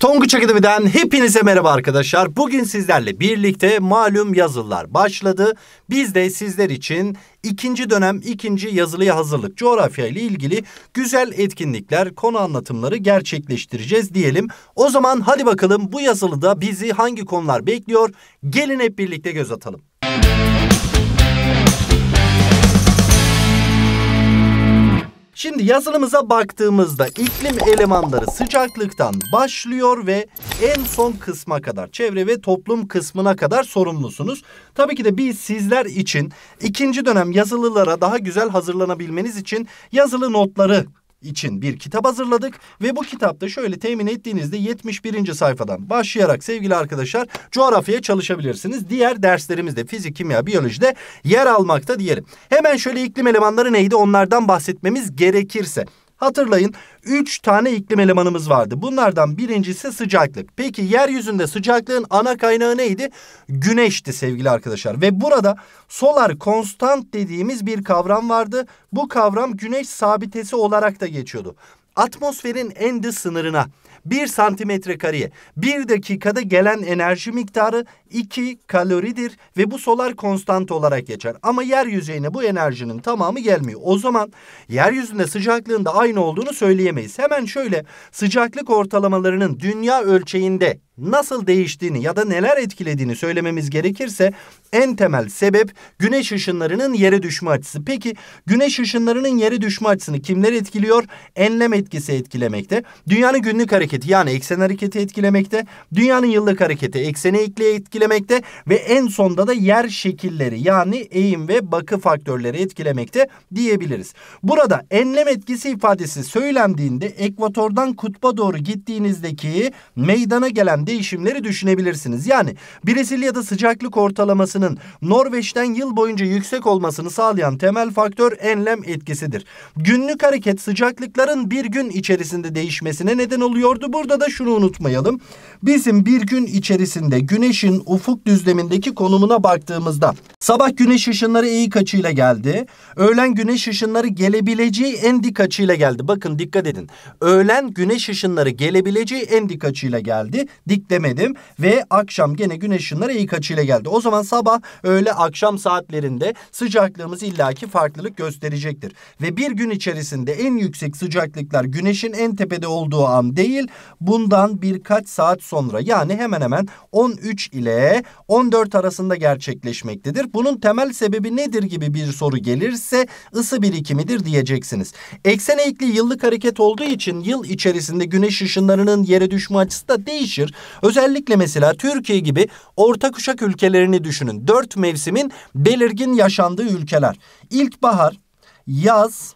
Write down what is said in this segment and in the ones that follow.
Tonguç Akademi'den hepinize merhaba arkadaşlar. Bugün sizlerle birlikte malum yazılılar başladı. Biz de sizler için ikinci dönem ikinci yazılıya hazırlık coğrafya ile ilgili güzel etkinlikler, konu anlatımları gerçekleştireceğiz diyelim. O zaman hadi bakalım bu yazılıda bizi hangi konular bekliyor? Gelin hep birlikte göz atalım. Şimdi yazılımıza baktığımızda iklim elemanları sıcaklıktan başlıyor ve en son kısma kadar çevre ve toplum kısmına kadar sorumlusunuz. Tabii ki de biz sizler için ikinci dönem yazılılara daha güzel hazırlanabilmeniz için yazılı notları için bir kitap hazırladık ve bu kitapta şöyle temin ettiğinizde 71. sayfadan başlayarak sevgili arkadaşlar coğrafyaya çalışabilirsiniz. Diğer derslerimizde fizik, kimya, biyolojide yer almakta diyelim. Hemen şöyle iklim elemanları neydi onlardan bahsetmemiz gerekirse Hatırlayın 3 tane iklim elemanımız vardı. Bunlardan birincisi sıcaklık. Peki yeryüzünde sıcaklığın ana kaynağı neydi? Güneşti sevgili arkadaşlar. Ve burada solar konstant dediğimiz bir kavram vardı. Bu kavram güneş sabitesi olarak da geçiyordu. Atmosferin en dış sınırına 1 santimetre kareye 1 dakikada gelen enerji miktarı 2 kaloridir ve bu solar konstant olarak geçer. Ama yer yüzeyine bu enerjinin tamamı gelmiyor. O zaman yeryüzünde sıcaklığın da aynı olduğunu söyleyemeyiz. Hemen şöyle sıcaklık ortalamalarının dünya ölçeğinde nasıl değiştiğini ya da neler etkilediğini söylememiz gerekirse en temel sebep güneş ışınlarının yere düşme açısı. Peki güneş ışınlarının yere düşme açısını kimler etkiliyor? Enlem etkisi etkilemekte. Dünyanın günlük hareketi yani eksen hareketi etkilemekte. Dünyanın yıllık hareketi ekseni ekliği etkilemekte ve en sonda da yer şekilleri yani eğim ve bakı faktörleri etkilemekte diyebiliriz. Burada enlem etkisi ifadesi söylendiğinde ekvatordan kutba doğru gittiğinizdeki meydana gelen değişimleri düşünebilirsiniz. Yani Brezilya'da sıcaklık ortalamasının Norveç'ten yıl boyunca yüksek olmasını sağlayan temel faktör enlem etkisidir. Günlük hareket sıcaklıkların bir gün içerisinde değişmesine neden oluyordu. Burada da şunu unutmayalım. Bizim bir gün içerisinde güneşin ufuk düzlemindeki konumuna baktığımızda sabah güneş ışınları eğik açıyla geldi. Öğlen güneş ışınları gelebileceği en dik açıyla geldi. Bakın dikkat edin. Öğlen güneş ışınları gelebileceği en dik açıyla geldi. Dik beklemedim ve akşam gene güneş ışınları ilk açıyla geldi. O zaman sabah, öğle, akşam saatlerinde sıcaklığımız illaki farklılık gösterecektir. Ve bir gün içerisinde en yüksek sıcaklıklar güneşin en tepede olduğu an değil, bundan birkaç saat sonra yani hemen hemen 13 ile 14 arasında gerçekleşmektedir. Bunun temel sebebi nedir gibi bir soru gelirse ısı birikimidir diyeceksiniz. Eksen eğikliği yıllık hareket olduğu için yıl içerisinde güneş ışınlarının yere düşme açısı da değişir. Özellikle mesela Türkiye gibi orta kuşak ülkelerini düşünün. Dört mevsimin belirgin yaşandığı ülkeler. İlkbahar, yaz,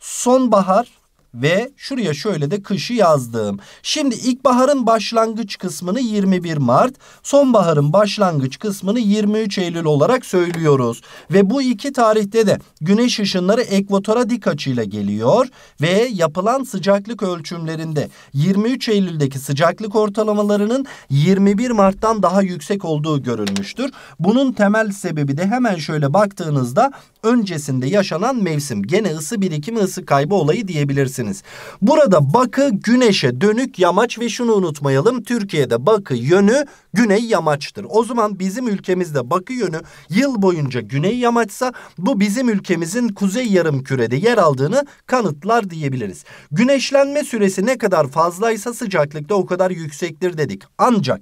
sonbahar ve şuraya şöyle de kışı yazdım. Şimdi ilkbaharın başlangıç kısmını 21 Mart, sonbaharın başlangıç kısmını 23 Eylül olarak söylüyoruz. Ve bu iki tarihte de güneş ışınları ekvatora dik açıyla geliyor ve yapılan sıcaklık ölçümlerinde 23 Eylül'deki sıcaklık ortalamalarının 21 Mart'tan daha yüksek olduğu görülmüştür. Bunun temel sebebi de hemen şöyle baktığınızda öncesinde yaşanan mevsim gene ısı birikimi ısı kaybı olayı diyebilirsiniz göreceksiniz. Burada bakı güneşe dönük yamaç ve şunu unutmayalım. Türkiye'de bakı yönü güney yamaçtır. O zaman bizim ülkemizde bakı yönü yıl boyunca güney yamaçsa bu bizim ülkemizin kuzey yarım kürede yer aldığını kanıtlar diyebiliriz. Güneşlenme süresi ne kadar fazlaysa sıcaklık da o kadar yüksektir dedik. Ancak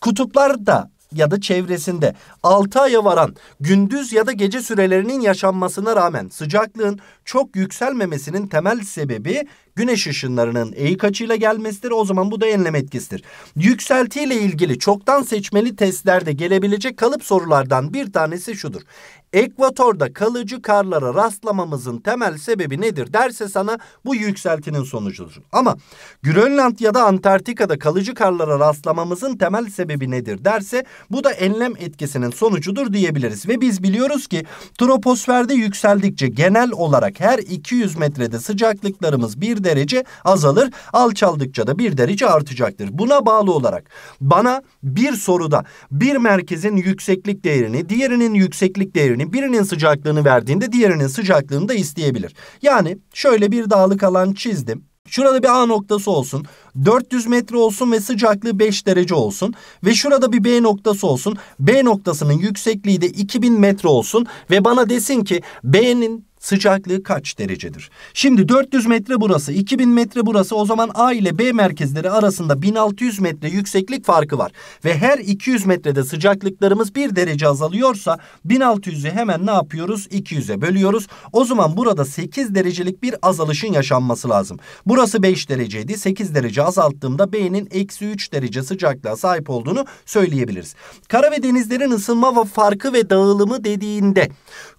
kutuplarda ya da çevresinde 6 aya varan gündüz ya da gece sürelerinin yaşanmasına rağmen sıcaklığın çok yükselmemesinin temel sebebi güneş ışınlarının eğik açıyla gelmesidir. O zaman bu da enlem etkisidir. Yükseltiyle ilgili çoktan seçmeli testlerde gelebilecek kalıp sorulardan bir tanesi şudur. Ekvatorda kalıcı karlara rastlamamızın temel sebebi nedir derse sana bu yükseltinin sonucudur. Ama Grönland ya da Antarktika'da kalıcı karlara rastlamamızın temel sebebi nedir derse bu da enlem etkisinin sonucudur diyebiliriz. Ve biz biliyoruz ki troposferde yükseldikçe genel olarak her 200 metrede sıcaklıklarımız bir de derece azalır. Alçaldıkça da bir derece artacaktır. Buna bağlı olarak bana bir soruda bir merkezin yükseklik değerini, diğerinin yükseklik değerini, birinin sıcaklığını verdiğinde diğerinin sıcaklığını da isteyebilir. Yani şöyle bir dağlık alan çizdim. Şurada bir A noktası olsun. 400 metre olsun ve sıcaklığı 5 derece olsun. Ve şurada bir B noktası olsun. B noktasının yüksekliği de 2000 metre olsun. Ve bana desin ki B'nin sıcaklığı kaç derecedir? Şimdi 400 metre burası, 2000 metre burası. O zaman A ile B merkezleri arasında 1600 metre yükseklik farkı var. Ve her 200 metrede sıcaklıklarımız 1 derece azalıyorsa 1600'ü hemen ne yapıyoruz? 200'e bölüyoruz. O zaman burada 8 derecelik bir azalışın yaşanması lazım. Burası 5 dereceydi. 8 derece azalttığımda B'nin eksi 3 derece sıcaklığa sahip olduğunu söyleyebiliriz. Kara ve denizlerin ısınma ve farkı ve dağılımı dediğinde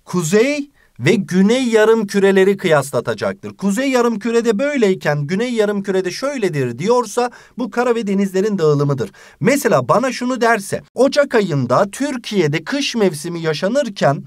kuzey ve güney yarım küreleri kıyaslatacaktır. Kuzey yarım kürede böyleyken güney yarım kürede şöyledir diyorsa bu kara ve denizlerin dağılımıdır. Mesela bana şunu derse Ocak ayında Türkiye'de kış mevsimi yaşanırken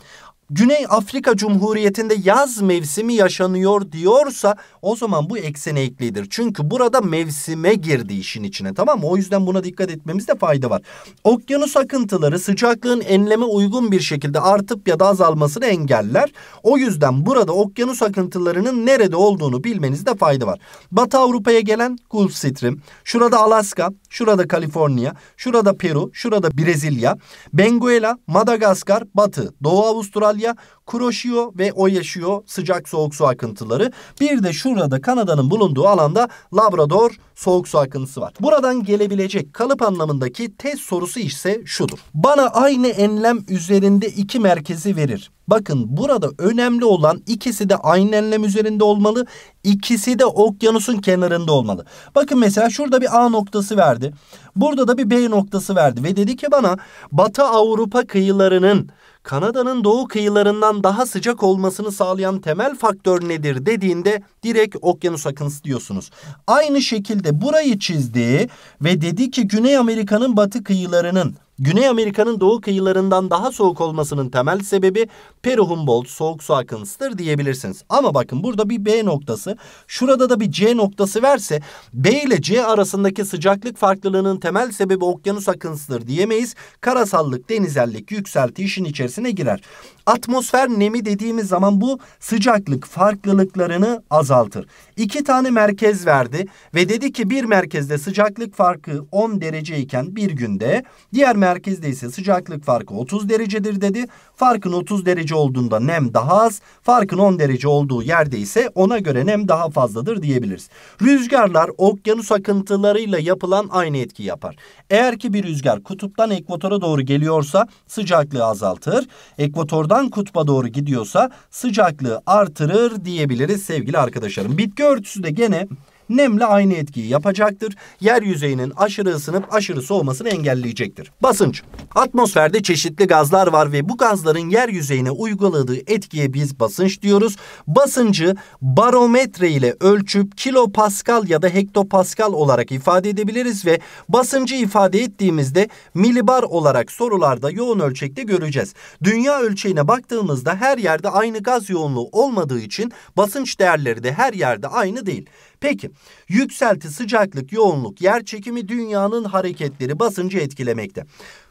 Güney Afrika Cumhuriyeti'nde yaz mevsimi yaşanıyor diyorsa o zaman bu eksene eklidir. Çünkü burada mevsime girdi işin içine tamam mı? O yüzden buna dikkat etmemizde fayda var. Okyanus akıntıları sıcaklığın enleme uygun bir şekilde artıp ya da azalmasını engeller. O yüzden burada okyanus akıntılarının nerede olduğunu bilmenizde fayda var. Batı Avrupa'ya gelen Gulf Stream, şurada Alaska, şurada Kaliforniya, şurada Peru, şurada Brezilya, Benguela, Madagaskar, Batı, Doğu Avustralya, Kuroşio ve Oyaşio sıcak soğuk su akıntıları. Bir de şurada Kanada'nın bulunduğu alanda Labrador soğuk su akıntısı var. Buradan gelebilecek kalıp anlamındaki test sorusu ise şudur. Bana aynı enlem üzerinde iki merkezi verir. Bakın burada önemli olan ikisi de aynı enlem üzerinde olmalı. İkisi de okyanusun kenarında olmalı. Bakın mesela şurada bir A noktası verdi. Burada da bir B noktası verdi. Ve dedi ki bana Batı Avrupa kıyılarının Kanada'nın doğu kıyılarından daha sıcak olmasını sağlayan temel faktör nedir dediğinde direkt akıntısı diyorsunuz. Aynı şekilde burayı çizdi ve dedi ki Güney Amerika'nın batı kıyılarının Güney Amerika'nın doğu kıyılarından daha soğuk olmasının temel sebebi Peru Humboldt soğuk su akıntısıdır diyebilirsiniz. Ama bakın burada bir B noktası, şurada da bir C noktası verse B ile C arasındaki sıcaklık farklılığının temel sebebi okyanus akıntısıdır diyemeyiz. Karasallık, denizellik, yükselti işin içerisine girer. Atmosfer nemi dediğimiz zaman bu sıcaklık farklılıklarını azaltır. İki tane merkez verdi ve dedi ki bir merkezde sıcaklık farkı 10 dereceyken bir günde diğer merkezde ise sıcaklık farkı 30 derecedir dedi. Farkın 30 derece olduğunda nem daha az, farkın 10 derece olduğu yerde ise ona göre nem daha fazladır diyebiliriz. Rüzgarlar okyanus akıntılarıyla yapılan aynı etki yapar. Eğer ki bir rüzgar kutuptan ekvatora doğru geliyorsa sıcaklığı azaltır. Ekvatordan kutba doğru gidiyorsa sıcaklığı artırır diyebiliriz sevgili arkadaşlarım. Bitki örtüsü de gene nemle aynı etkiyi yapacaktır. Yer yüzeyinin aşırı ısınıp aşırı soğumasını engelleyecektir. Basınç. Atmosferde çeşitli gazlar var ve bu gazların yer yüzeyine uyguladığı etkiye biz basınç diyoruz. Basıncı barometre ile ölçüp kilopascal ya da hektopascal olarak ifade edebiliriz ve basıncı ifade ettiğimizde milibar olarak sorularda yoğun ölçekte göreceğiz. Dünya ölçeğine baktığımızda her yerde aynı gaz yoğunluğu olmadığı için basınç değerleri de her yerde aynı değil. Peki yükselti, sıcaklık, yoğunluk, yer çekimi dünyanın hareketleri basıncı etkilemekte.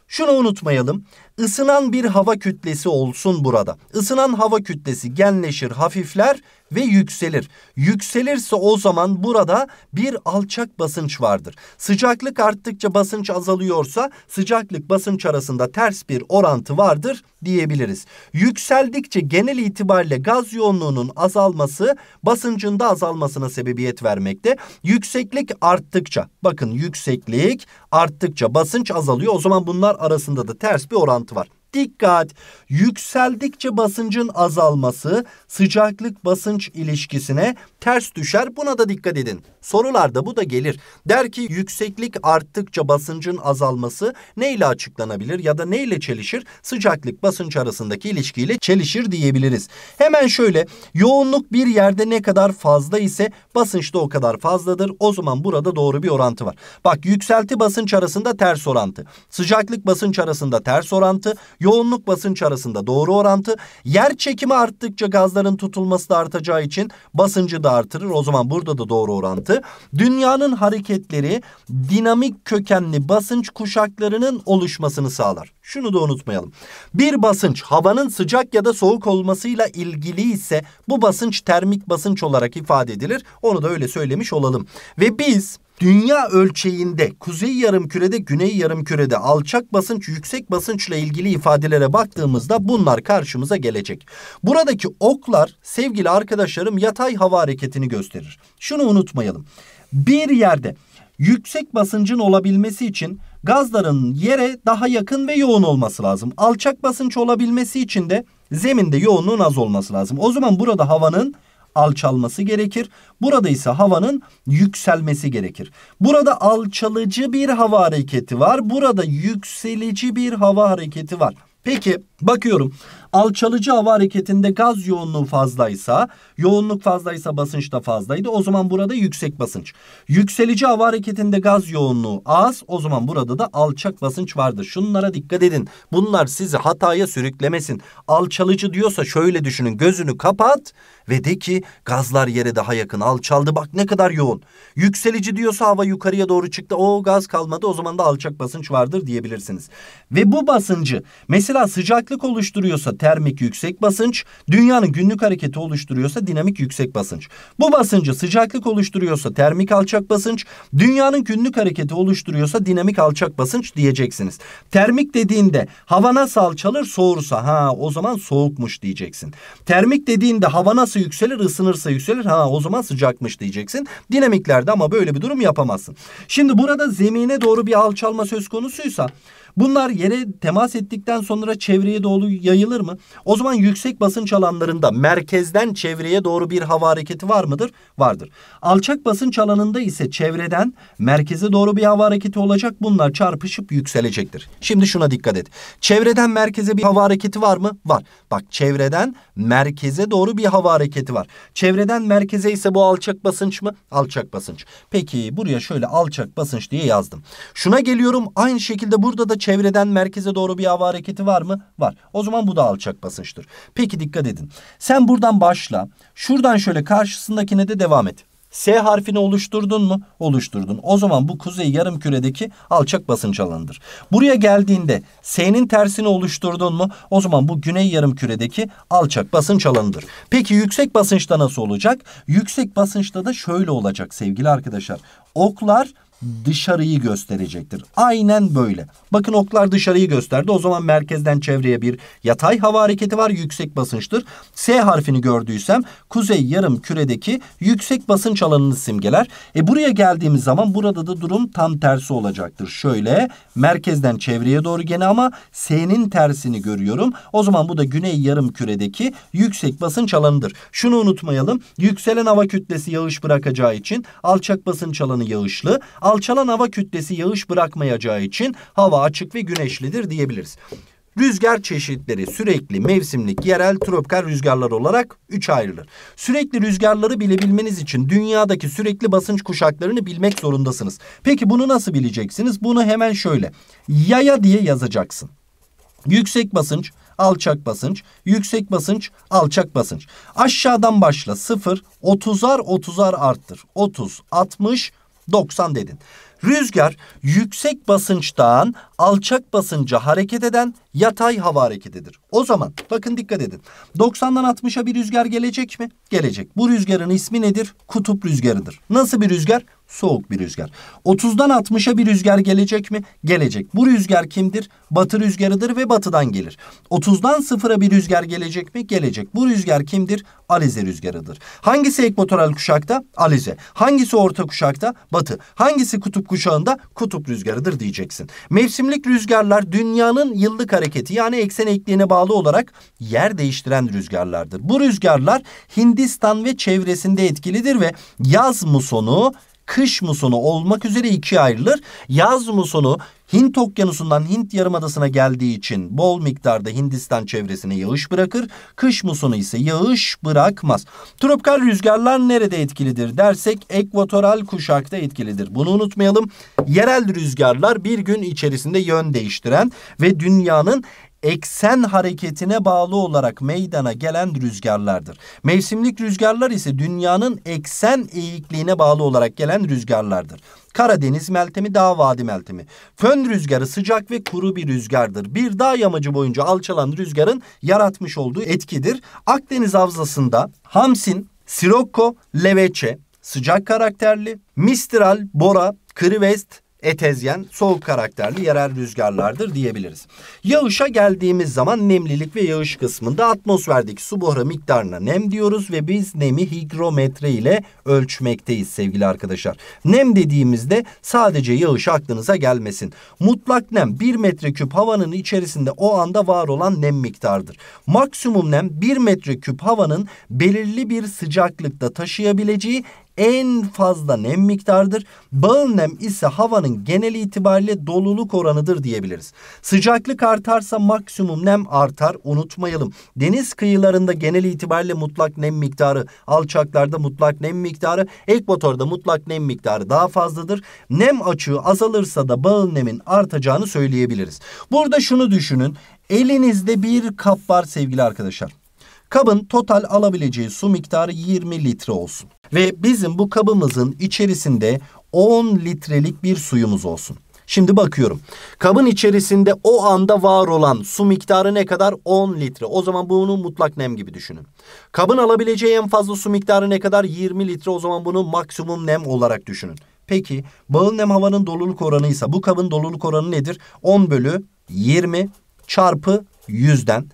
Şunu unutmayalım. Isınan bir hava kütlesi olsun burada. Isınan hava kütlesi genleşir, hafifler ve yükselir. Yükselirse o zaman burada bir alçak basınç vardır. Sıcaklık arttıkça basınç azalıyorsa sıcaklık basınç arasında ters bir orantı vardır diyebiliriz. Yükseldikçe genel itibariyle gaz yoğunluğunun azalması basıncın da azalmasına sebebiyet vermekte. Yükseklik arttıkça bakın yükseklik arttıkça basınç azalıyor. O zaman bunlar arasında da ters bir orantı Antwerp. Dikkat! Yükseldikçe basıncın azalması sıcaklık basınç ilişkisine ters düşer. Buna da dikkat edin. Sorularda bu da gelir. Der ki yükseklik arttıkça basıncın azalması neyle açıklanabilir ya da neyle çelişir? Sıcaklık basınç arasındaki ilişkiyle çelişir diyebiliriz. Hemen şöyle yoğunluk bir yerde ne kadar fazla ise basınç da o kadar fazladır. O zaman burada doğru bir orantı var. Bak yükselti basınç arasında ters orantı. Sıcaklık basınç arasında ters orantı yoğunluk basınç arasında doğru orantı. Yer çekimi arttıkça gazların tutulması da artacağı için basıncı da artırır. O zaman burada da doğru orantı. Dünyanın hareketleri dinamik kökenli basınç kuşaklarının oluşmasını sağlar. Şunu da unutmayalım. Bir basınç havanın sıcak ya da soğuk olmasıyla ilgili ise bu basınç termik basınç olarak ifade edilir. Onu da öyle söylemiş olalım. Ve biz dünya ölçeğinde kuzey yarım kürede, güney yarım kürede alçak basınç, yüksek basınçla ilgili ifadelere baktığımızda bunlar karşımıza gelecek. Buradaki oklar sevgili arkadaşlarım yatay hava hareketini gösterir. Şunu unutmayalım. Bir yerde yüksek basıncın olabilmesi için gazların yere daha yakın ve yoğun olması lazım. Alçak basınç olabilmesi için de zeminde yoğunluğun az olması lazım. O zaman burada havanın alçalması gerekir. Burada ise havanın yükselmesi gerekir. Burada alçalıcı bir hava hareketi var. Burada yükselici bir hava hareketi var. Peki bakıyorum Alçalıcı hava hareketinde gaz yoğunluğu fazlaysa, yoğunluk fazlaysa basınç da fazlaydı. O zaman burada yüksek basınç. Yükselici hava hareketinde gaz yoğunluğu az, o zaman burada da alçak basınç vardır. Şunlara dikkat edin. Bunlar sizi hataya sürüklemesin. Alçalıcı diyorsa şöyle düşünün. Gözünü kapat ve de ki gazlar yere daha yakın. Alçaldı bak ne kadar yoğun. Yükselici diyorsa hava yukarıya doğru çıktı. O gaz kalmadı. O zaman da alçak basınç vardır diyebilirsiniz. Ve bu basıncı mesela sıcaklık oluşturuyorsa termik yüksek basınç, dünyanın günlük hareketi oluşturuyorsa dinamik yüksek basınç. Bu basıncı sıcaklık oluşturuyorsa termik alçak basınç, dünyanın günlük hareketi oluşturuyorsa dinamik alçak basınç diyeceksiniz. Termik dediğinde hava nasıl alçalır soğursa ha o zaman soğukmuş diyeceksin. Termik dediğinde hava nasıl yükselir ısınırsa yükselir ha o zaman sıcakmış diyeceksin. Dinamiklerde ama böyle bir durum yapamazsın. Şimdi burada zemine doğru bir alçalma söz konusuysa Bunlar yere temas ettikten sonra çevreye doğru yayılır mı? O zaman yüksek basınç alanlarında merkezden çevreye doğru bir hava hareketi var mıdır? Vardır. Alçak basınç alanında ise çevreden merkeze doğru bir hava hareketi olacak. Bunlar çarpışıp yükselecektir. Şimdi şuna dikkat et. Çevreden merkeze bir hava hareketi var mı? Var. Bak çevreden merkeze doğru bir hava hareketi var. Çevreden merkeze ise bu alçak basınç mı? Alçak basınç. Peki buraya şöyle alçak basınç diye yazdım. Şuna geliyorum. Aynı şekilde burada da çevreden merkeze doğru bir hava hareketi var mı? Var. O zaman bu da alçak basınçtır. Peki dikkat edin. Sen buradan başla. Şuradan şöyle karşısındakine de devam et. S harfini oluşturdun mu? Oluşturdun. O zaman bu kuzey yarım küredeki alçak basınç alanıdır. Buraya geldiğinde S'nin tersini oluşturdun mu? O zaman bu güney yarım küredeki alçak basınç alanıdır. Peki yüksek basınçta nasıl olacak? Yüksek basınçta da şöyle olacak sevgili arkadaşlar. Oklar dışarıyı gösterecektir. Aynen böyle. Bakın oklar dışarıyı gösterdi. O zaman merkezden çevreye bir yatay hava hareketi var. Yüksek basınçtır. S harfini gördüysem kuzey yarım küredeki yüksek basınç alanını simgeler. E buraya geldiğimiz zaman burada da durum tam tersi olacaktır. Şöyle merkezden çevreye doğru gene ama S'nin tersini görüyorum. O zaman bu da güney yarım küredeki yüksek basınç alanıdır. Şunu unutmayalım. Yükselen hava kütlesi yağış bırakacağı için alçak basınç alanı yağışlı alçalan hava kütlesi yağış bırakmayacağı için hava açık ve güneşlidir diyebiliriz. Rüzgar çeşitleri sürekli, mevsimlik, yerel, tropikal rüzgarlar olarak üç ayrılır. Sürekli rüzgarları bilebilmeniz için dünyadaki sürekli basınç kuşaklarını bilmek zorundasınız. Peki bunu nasıl bileceksiniz? Bunu hemen şöyle. Yaya diye yazacaksın. Yüksek basınç, alçak basınç, yüksek basınç, alçak basınç. Aşağıdan başla 0, 30'ar 30'ar arttır. 30, 60, 90 dedin. Rüzgar yüksek basınçtan alçak basınca hareket eden yatay hava hareketidir. O zaman bakın dikkat edin. 90'dan 60'a bir rüzgar gelecek mi? Gelecek. Bu rüzgarın ismi nedir? Kutup rüzgarıdır. Nasıl bir rüzgar? soğuk bir rüzgar. 30'dan 60'a bir rüzgar gelecek mi? Gelecek. Bu rüzgar kimdir? Batı rüzgarıdır ve batıdan gelir. 30'dan 0'a bir rüzgar gelecek mi? Gelecek. Bu rüzgar kimdir? Alize rüzgarıdır. Hangisi ekvatoral kuşakta? Alize. Hangisi orta kuşakta? Batı. Hangisi kutup kuşağında? Kutup rüzgarıdır diyeceksin. Mevsimlik rüzgarlar dünyanın yıllık hareketi yani eksen ekliğine bağlı olarak yer değiştiren rüzgarlardır. Bu rüzgarlar Hindistan ve çevresinde etkilidir ve yaz musonu kış musunu olmak üzere ikiye ayrılır. Yaz musunu Hint okyanusundan Hint yarımadasına geldiği için bol miktarda Hindistan çevresine yağış bırakır. Kış musunu ise yağış bırakmaz. Tropikal rüzgarlar nerede etkilidir dersek ekvatoral kuşakta etkilidir. Bunu unutmayalım. Yerel rüzgarlar bir gün içerisinde yön değiştiren ve dünyanın eksen hareketine bağlı olarak meydana gelen rüzgarlardır. Mevsimlik rüzgarlar ise dünyanın eksen eğikliğine bağlı olarak gelen rüzgarlardır. Karadeniz meltemi, dağ vadi meltemi. Fön rüzgarı sıcak ve kuru bir rüzgardır. Bir dağ yamacı boyunca alçalan rüzgarın yaratmış olduğu etkidir. Akdeniz havzasında Hamsin, Sirocco, Leveçe, sıcak karakterli, Mistral, Bora, Krivest, etezyen, soğuk karakterli yerel rüzgarlardır diyebiliriz. Yağışa geldiğimiz zaman nemlilik ve yağış kısmında atmosferdeki su buharı miktarına nem diyoruz ve biz nemi higrometre ile ölçmekteyiz sevgili arkadaşlar. Nem dediğimizde sadece yağış aklınıza gelmesin. Mutlak nem 1 metreküp havanın içerisinde o anda var olan nem miktarıdır. Maksimum nem 1 metreküp havanın belirli bir sıcaklıkta taşıyabileceği en fazla nem miktarıdır. Bağıl nem ise havanın genel itibariyle doluluk oranıdır diyebiliriz. Sıcaklık artarsa maksimum nem artar unutmayalım. Deniz kıyılarında genel itibariyle mutlak nem miktarı alçaklarda mutlak nem miktarı ekvatorda mutlak nem miktarı daha fazladır. Nem açığı azalırsa da bağıl nemin artacağını söyleyebiliriz. Burada şunu düşünün elinizde bir kap var sevgili arkadaşlar. Kabın total alabileceği su miktarı 20 litre olsun. Ve bizim bu kabımızın içerisinde 10 litrelik bir suyumuz olsun. Şimdi bakıyorum. Kabın içerisinde o anda var olan su miktarı ne kadar? 10 litre. O zaman bunu mutlak nem gibi düşünün. Kabın alabileceği en fazla su miktarı ne kadar? 20 litre. O zaman bunu maksimum nem olarak düşünün. Peki bağın nem havanın doluluk oranı ise bu kabın doluluk oranı nedir? 10 bölü 20 çarpı 100'den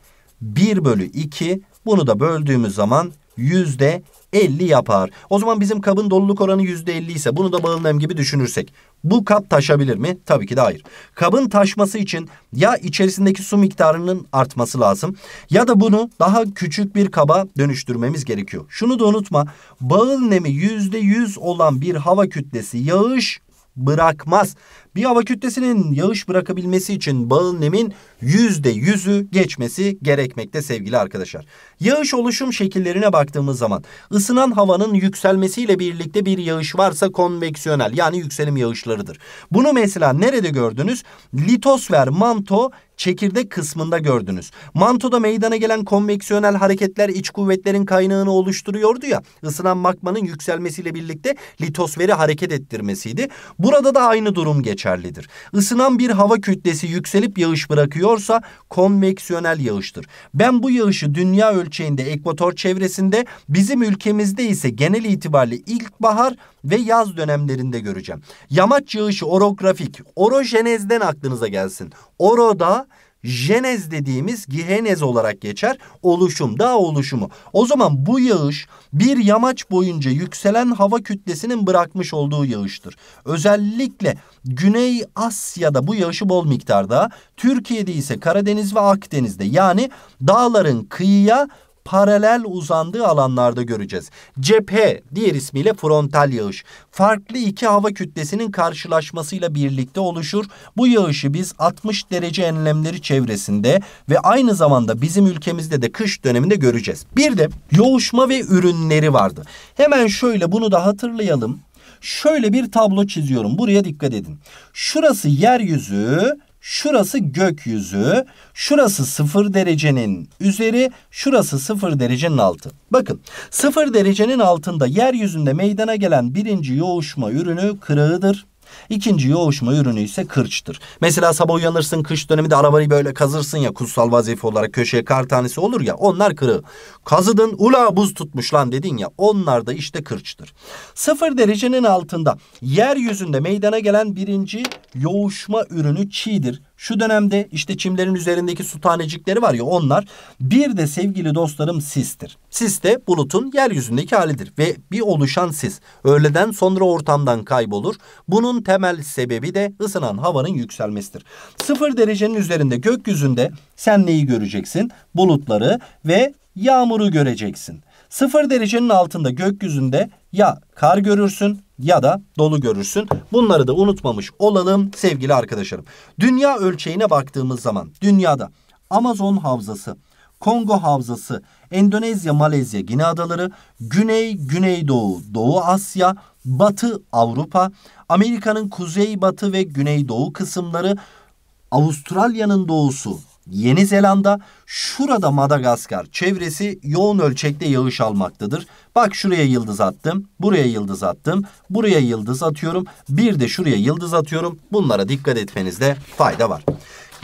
1 bölü 2 bunu da böldüğümüz zaman yüzde 50 yapar. O zaman bizim kabın doluluk oranı yüzde 50 ise bunu da bağlı nem gibi düşünürsek. Bu kap taşabilir mi? Tabii ki de hayır. Kabın taşması için ya içerisindeki su miktarının artması lazım ya da bunu daha küçük bir kaba dönüştürmemiz gerekiyor. Şunu da unutma. Bağıl nemi yüzde olan bir hava kütlesi yağış bırakmaz. Bir hava kütlesinin yağış bırakabilmesi için bağın nemin %100'ü geçmesi gerekmekte sevgili arkadaşlar. Yağış oluşum şekillerine baktığımız zaman ısınan havanın yükselmesiyle birlikte bir yağış varsa konveksiyonel yani yükselim yağışlarıdır. Bunu mesela nerede gördünüz? Litosfer, manto, çekirdek kısmında gördünüz. Mantoda meydana gelen konveksiyonel hareketler iç kuvvetlerin kaynağını oluşturuyordu ya. Isınan magmanın yükselmesiyle birlikte litosferi hareket ettirmesiydi. Burada da aynı durum geçer geçerlidir. Isınan bir hava kütlesi yükselip yağış bırakıyorsa konveksiyonel yağıştır. Ben bu yağışı dünya ölçeğinde ekvator çevresinde bizim ülkemizde ise genel itibariyle ilkbahar ve yaz dönemlerinde göreceğim. Yamaç yağışı orografik, orojenezden aklınıza gelsin. Oroda jenez dediğimiz gihenez olarak geçer. Oluşum, dağ oluşumu. O zaman bu yağış bir yamaç boyunca yükselen hava kütlesinin bırakmış olduğu yağıştır. Özellikle Güney Asya'da bu yağışı bol miktarda, Türkiye'de ise Karadeniz ve Akdeniz'de yani dağların kıyıya paralel uzandığı alanlarda göreceğiz. Cephe diğer ismiyle frontal yağış. Farklı iki hava kütlesinin karşılaşmasıyla birlikte oluşur. Bu yağışı biz 60 derece enlemleri çevresinde ve aynı zamanda bizim ülkemizde de kış döneminde göreceğiz. Bir de yoğuşma ve ürünleri vardı. Hemen şöyle bunu da hatırlayalım. Şöyle bir tablo çiziyorum. Buraya dikkat edin. Şurası yeryüzü, Şurası gökyüzü, şurası sıfır derecenin üzeri, şurası sıfır derecenin altı. Bakın sıfır derecenin altında yeryüzünde meydana gelen birinci yoğuşma ürünü kırığıdır. İkinci yoğuşma ürünü ise kırçtır. Mesela sabah uyanırsın kış döneminde arabayı böyle kazırsın ya kutsal vazife olarak köşeye kar tanesi olur ya onlar kırığı. Kazıdın ula buz tutmuş lan dedin ya onlar da işte kırçtır. Sıfır derecenin altında yeryüzünde meydana gelen birinci yoğuşma ürünü çiğdir. Şu dönemde işte çimlerin üzerindeki su tanecikleri var ya onlar. Bir de sevgili dostlarım sistir. Sis de bulutun yeryüzündeki halidir ve bir oluşan sis öğleden sonra ortamdan kaybolur. Bunun temel sebebi de ısınan havanın yükselmesidir. Sıfır derecenin üzerinde gökyüzünde sen neyi göreceksin? Bulutları ve yağmuru göreceksin. Sıfır derecenin altında gökyüzünde ya kar görürsün ya da dolu görürsün. Bunları da unutmamış olalım sevgili arkadaşlarım. Dünya ölçeğine baktığımız zaman dünyada Amazon havzası, Kongo havzası, Endonezya, Malezya, Gine adaları, Güney, Güneydoğu, Doğu Asya, Batı Avrupa, Amerika'nın kuzeybatı ve güneydoğu kısımları, Avustralya'nın doğusu, Yeni Zelanda, şurada Madagaskar çevresi yoğun ölçekte yağış almaktadır. Bak şuraya yıldız attım, buraya yıldız attım, buraya yıldız atıyorum, bir de şuraya yıldız atıyorum. Bunlara dikkat etmenizde fayda var.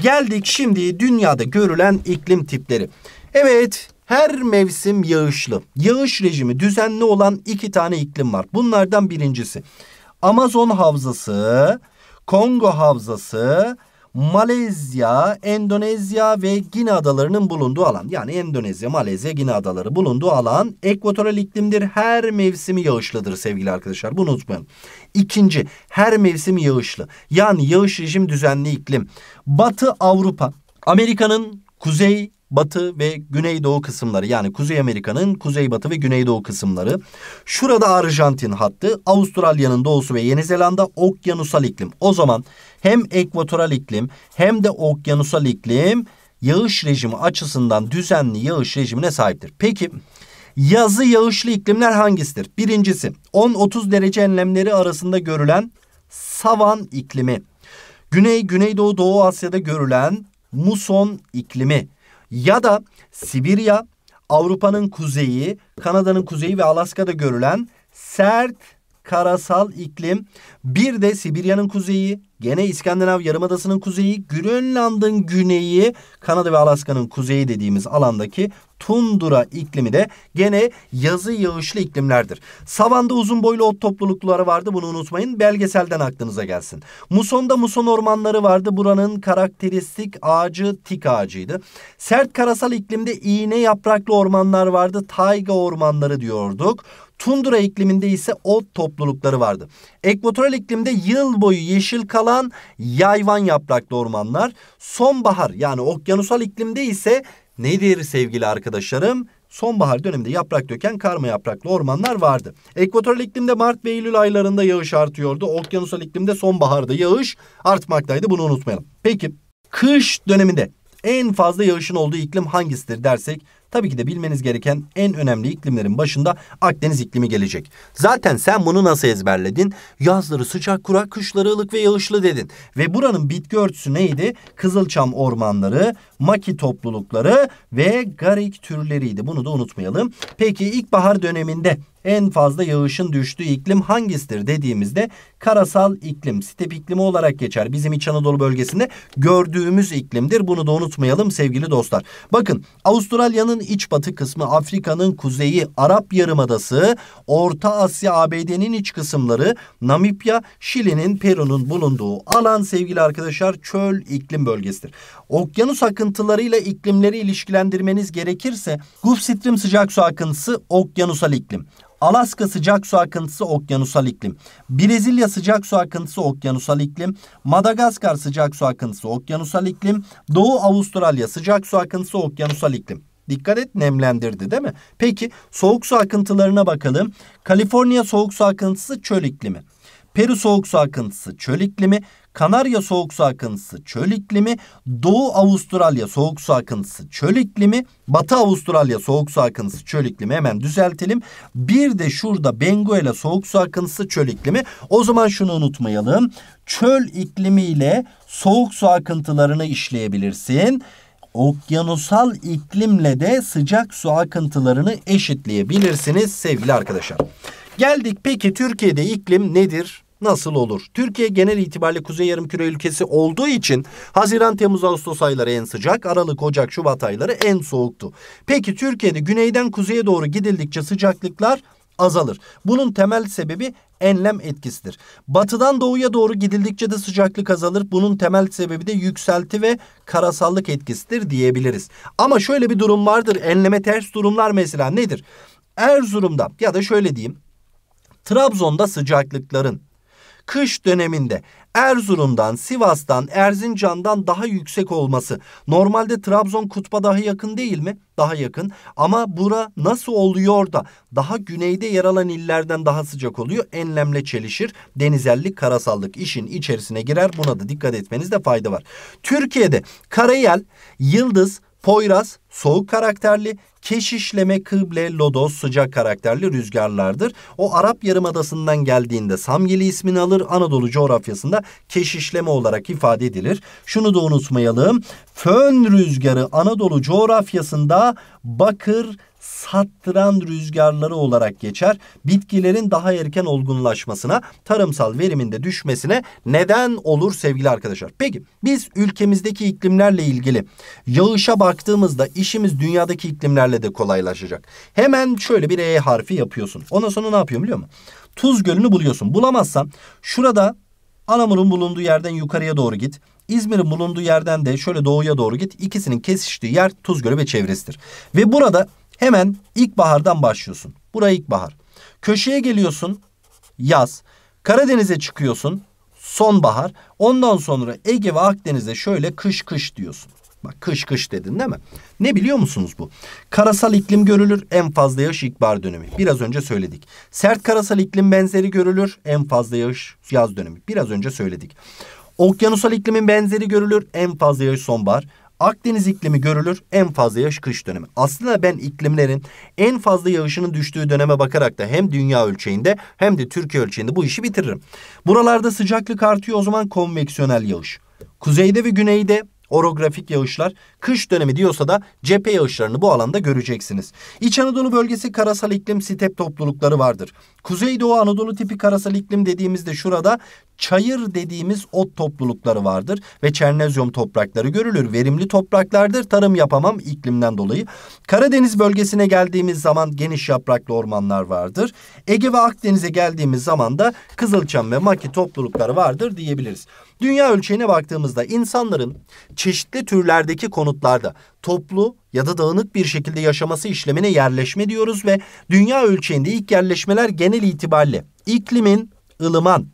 Geldik şimdi dünyada görülen iklim tipleri. Evet, her mevsim yağışlı. Yağış rejimi düzenli olan iki tane iklim var. Bunlardan birincisi Amazon havzası, Kongo havzası, Malezya, Endonezya ve Gine adalarının bulunduğu alan yani Endonezya, Malezya, Gine adaları bulunduğu alan ekvatoral iklimdir. Her mevsimi yağışlıdır sevgili arkadaşlar. Bunu unutmayın. İkinci, her mevsimi yağışlı. Yani yağış rejim düzenli iklim. Batı Avrupa, Amerika'nın kuzey, batı ve güneydoğu kısımları yani Kuzey Amerika'nın kuzey batı ve güneydoğu kısımları. Şurada Arjantin hattı, Avustralya'nın doğusu ve Yeni Zelanda okyanusal iklim. O zaman hem ekvatoral iklim hem de okyanusal iklim yağış rejimi açısından düzenli yağış rejimine sahiptir. Peki yazı yağışlı iklimler hangisidir? Birincisi 10-30 derece enlemleri arasında görülen savan iklimi. Güney, Güneydoğu, Doğu Asya'da görülen muson iklimi ya da Sibirya, Avrupa'nın kuzeyi, Kanada'nın kuzeyi ve Alaska'da görülen sert karasal iklim. Bir de Sibirya'nın kuzeyi, gene İskandinav Yarımadası'nın kuzeyi, Grönland'ın güneyi, Kanada ve Alaska'nın kuzeyi dediğimiz alandaki tundura iklimi de gene yazı yağışlı iklimlerdir. Savanda uzun boylu ot toplulukları vardı bunu unutmayın belgeselden aklınıza gelsin. Muson'da muson ormanları vardı buranın karakteristik ağacı tik ağacıydı. Sert karasal iklimde iğne yapraklı ormanlar vardı tayga ormanları diyorduk. Tundra ikliminde ise ot toplulukları vardı. Ekvatoral iklimde yıl boyu yeşil kalan yayvan yapraklı ormanlar. Sonbahar yani okyanusal iklimde ise nedir sevgili arkadaşlarım? sonbahar döneminde yaprak döken karma yapraklı ormanlar vardı. Ekvatoral iklimde Mart ve Eylül aylarında yağış artıyordu. Okyanusal iklimde sonbaharda yağış artmaktaydı. Bunu unutmayalım. Peki kış döneminde en fazla yağışın olduğu iklim hangisidir dersek Tabii ki de bilmeniz gereken en önemli iklimlerin başında Akdeniz iklimi gelecek. Zaten sen bunu nasıl ezberledin? Yazları sıcak kurak, kışları ılık ve yağışlı dedin. Ve buranın bitki örtüsü neydi? Kızılçam ormanları, maki toplulukları ve garik türleriydi. Bunu da unutmayalım. Peki ilkbahar döneminde en fazla yağışın düştüğü iklim hangisidir dediğimizde karasal iklim, step iklimi olarak geçer. Bizim İç Anadolu bölgesinde gördüğümüz iklimdir. Bunu da unutmayalım sevgili dostlar. Bakın Avustralya'nın iç batı kısmı, Afrika'nın kuzeyi, Arap Yarımadası, Orta Asya, ABD'nin iç kısımları, Namibya, Şili'nin, Peru'nun bulunduğu alan sevgili arkadaşlar çöl iklim bölgesidir. Okyanus akıntılarıyla iklimleri ilişkilendirmeniz gerekirse Gulf Stream sıcak su akıntısı okyanusal iklim. Alaska sıcak su akıntısı okyanusal iklim. Brezilya sıcak su akıntısı okyanusal iklim. Madagaskar sıcak su akıntısı okyanusal iklim. Doğu Avustralya sıcak su akıntısı okyanusal iklim. Dikkat et nemlendirdi değil mi? Peki soğuk su akıntılarına bakalım. Kaliforniya soğuk su akıntısı çöl iklimi. Peru soğuk su akıntısı çöl iklimi, Kanarya soğuk su akıntısı çöl iklimi, Doğu Avustralya soğuk su akıntısı çöl iklimi, Batı Avustralya soğuk su akıntısı çöl iklimi hemen düzeltelim. Bir de şurada Benguela soğuk su akıntısı çöl iklimi. O zaman şunu unutmayalım. Çöl iklimi ile soğuk su akıntılarını işleyebilirsin okyanusal iklimle de sıcak su akıntılarını eşitleyebilirsiniz sevgili arkadaşlar. Geldik peki Türkiye'de iklim nedir? nasıl olur? Türkiye genel itibariyle kuzey yarımküre ülkesi olduğu için Haziran, Temmuz, Ağustos ayları en sıcak, Aralık, Ocak, Şubat ayları en soğuktu. Peki Türkiye'de güneyden kuzeye doğru gidildikçe sıcaklıklar azalır. Bunun temel sebebi enlem etkisidir. Batıdan doğuya doğru gidildikçe de sıcaklık azalır. Bunun temel sebebi de yükselti ve karasallık etkisidir diyebiliriz. Ama şöyle bir durum vardır. Enleme ters durumlar mesela nedir? Erzurum'da ya da şöyle diyeyim. Trabzon'da sıcaklıkların kış döneminde Erzurum'dan, Sivas'tan, Erzincan'dan daha yüksek olması. Normalde Trabzon kutba daha yakın değil mi? Daha yakın. Ama bura nasıl oluyor da daha güneyde yer alan illerden daha sıcak oluyor? Enlemle çelişir. Denizellik, karasallık işin içerisine girer. Buna da dikkat etmenizde fayda var. Türkiye'de karayel, yıldız, Poyraz soğuk karakterli, keşişleme kıble, lodos sıcak karakterli rüzgarlardır. O Arap Yarımadası'ndan geldiğinde Samyeli ismini alır. Anadolu coğrafyasında keşişleme olarak ifade edilir. Şunu da unutmayalım. Fön rüzgarı Anadolu coğrafyasında bakır sattıran rüzgarları olarak geçer. Bitkilerin daha erken olgunlaşmasına, tarımsal veriminde düşmesine neden olur sevgili arkadaşlar. Peki biz ülkemizdeki iklimlerle ilgili yağışa baktığımızda işimiz dünyadaki iklimlerle de kolaylaşacak. Hemen şöyle bir E harfi yapıyorsun. Ondan sonra ne yapıyorum biliyor musun? Tuz Gölü'nü buluyorsun. Bulamazsan şurada Anamur'un bulunduğu yerden yukarıya doğru git. İzmir'in bulunduğu yerden de şöyle doğuya doğru git. İkisinin kesiştiği yer tuz gölü ve çevresidir. Ve burada Hemen ilkbahardan başlıyorsun. Buraya ilkbahar. Köşeye geliyorsun yaz. Karadeniz'e çıkıyorsun sonbahar. Ondan sonra Ege ve Akdeniz'e şöyle kış kış diyorsun. Bak kış kış dedin değil mi? Ne biliyor musunuz bu? Karasal iklim görülür en fazla yağış ilkbahar dönemi. Biraz önce söyledik. Sert karasal iklim benzeri görülür en fazla yağış yaz dönemi. Biraz önce söyledik. Okyanusal iklimin benzeri görülür en fazla yağış sonbahar. Akdeniz iklimi görülür en fazla yağış kış dönemi. Aslında ben iklimlerin en fazla yağışının düştüğü döneme bakarak da hem dünya ölçeğinde hem de Türkiye ölçeğinde bu işi bitiririm. Buralarda sıcaklık artıyor o zaman konveksiyonel yağış. Kuzeyde ve güneyde orografik yağışlar kış dönemi diyorsa da cephe yağışlarını bu alanda göreceksiniz. İç Anadolu bölgesi karasal iklim step toplulukları vardır. Kuzeydoğu Anadolu tipi karasal iklim dediğimizde şurada çayır dediğimiz ot toplulukları vardır ve çernezyum toprakları görülür. Verimli topraklardır. Tarım yapamam iklimden dolayı. Karadeniz bölgesine geldiğimiz zaman geniş yapraklı ormanlar vardır. Ege ve Akdeniz'e geldiğimiz zaman da Kızılçam ve Maki toplulukları vardır diyebiliriz. Dünya ölçeğine baktığımızda insanların çeşitli türlerdeki konutlarda toplu ya da dağınık bir şekilde yaşaması işlemine yerleşme diyoruz ve dünya ölçeğinde ilk yerleşmeler genel itibariyle iklimin ılıman,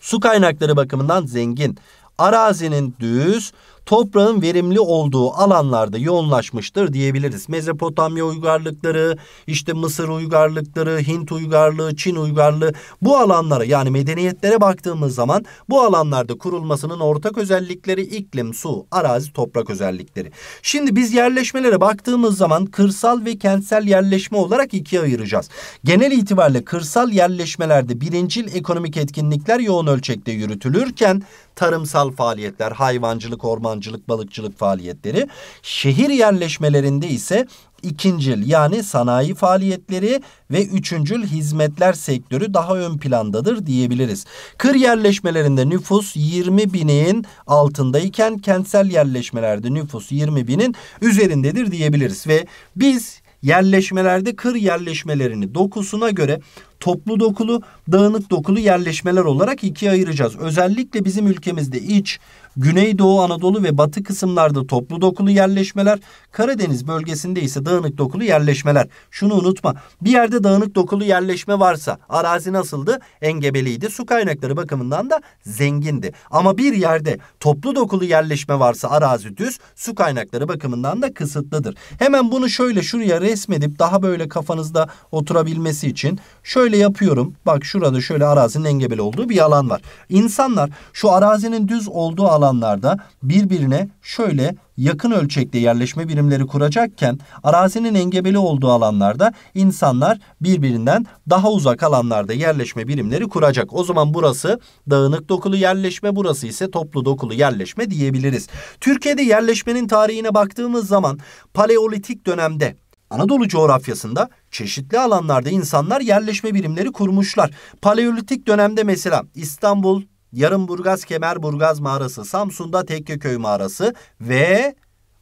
su kaynakları bakımından zengin, arazinin düz, toprağın verimli olduğu alanlarda yoğunlaşmıştır diyebiliriz. Mezopotamya uygarlıkları, işte Mısır uygarlıkları, Hint uygarlığı, Çin uygarlığı bu alanlara yani medeniyetlere baktığımız zaman bu alanlarda kurulmasının ortak özellikleri iklim, su, arazi, toprak özellikleri. Şimdi biz yerleşmelere baktığımız zaman kırsal ve kentsel yerleşme olarak ikiye ayıracağız. Genel itibariyle kırsal yerleşmelerde birincil ekonomik etkinlikler yoğun ölçekte yürütülürken tarımsal faaliyetler, hayvancılık, orman hayvancılık, balıkçılık faaliyetleri. Şehir yerleşmelerinde ise ikincil yani sanayi faaliyetleri ve üçüncül hizmetler sektörü daha ön plandadır diyebiliriz. Kır yerleşmelerinde nüfus 20 binin altındayken kentsel yerleşmelerde nüfus 20 binin üzerindedir diyebiliriz ve biz yerleşmelerde kır yerleşmelerini dokusuna göre toplu dokulu, dağınık dokulu yerleşmeler olarak ikiye ayıracağız. Özellikle bizim ülkemizde iç, Güneydoğu Anadolu ve batı kısımlarda toplu dokulu yerleşmeler, Karadeniz bölgesinde ise dağınık dokulu yerleşmeler. Şunu unutma. Bir yerde dağınık dokulu yerleşme varsa arazi nasıldı? Engebeliydi. Su kaynakları bakımından da zengindi. Ama bir yerde toplu dokulu yerleşme varsa arazi düz, su kaynakları bakımından da kısıtlıdır. Hemen bunu şöyle şuraya resmedip daha böyle kafanızda oturabilmesi için şöyle şöyle yapıyorum. Bak şurada şöyle arazinin engebeli olduğu bir alan var. İnsanlar şu arazinin düz olduğu alanlarda birbirine şöyle yakın ölçekte yerleşme birimleri kuracakken arazinin engebeli olduğu alanlarda insanlar birbirinden daha uzak alanlarda yerleşme birimleri kuracak. O zaman burası dağınık dokulu yerleşme, burası ise toplu dokulu yerleşme diyebiliriz. Türkiye'de yerleşmenin tarihine baktığımız zaman Paleolitik dönemde Anadolu coğrafyasında çeşitli alanlarda insanlar yerleşme birimleri kurmuşlar. Paleolitik dönemde mesela İstanbul, Yarımburgaz Kemerburgaz Mağarası, Samsun'da Tekkeköy Mağarası ve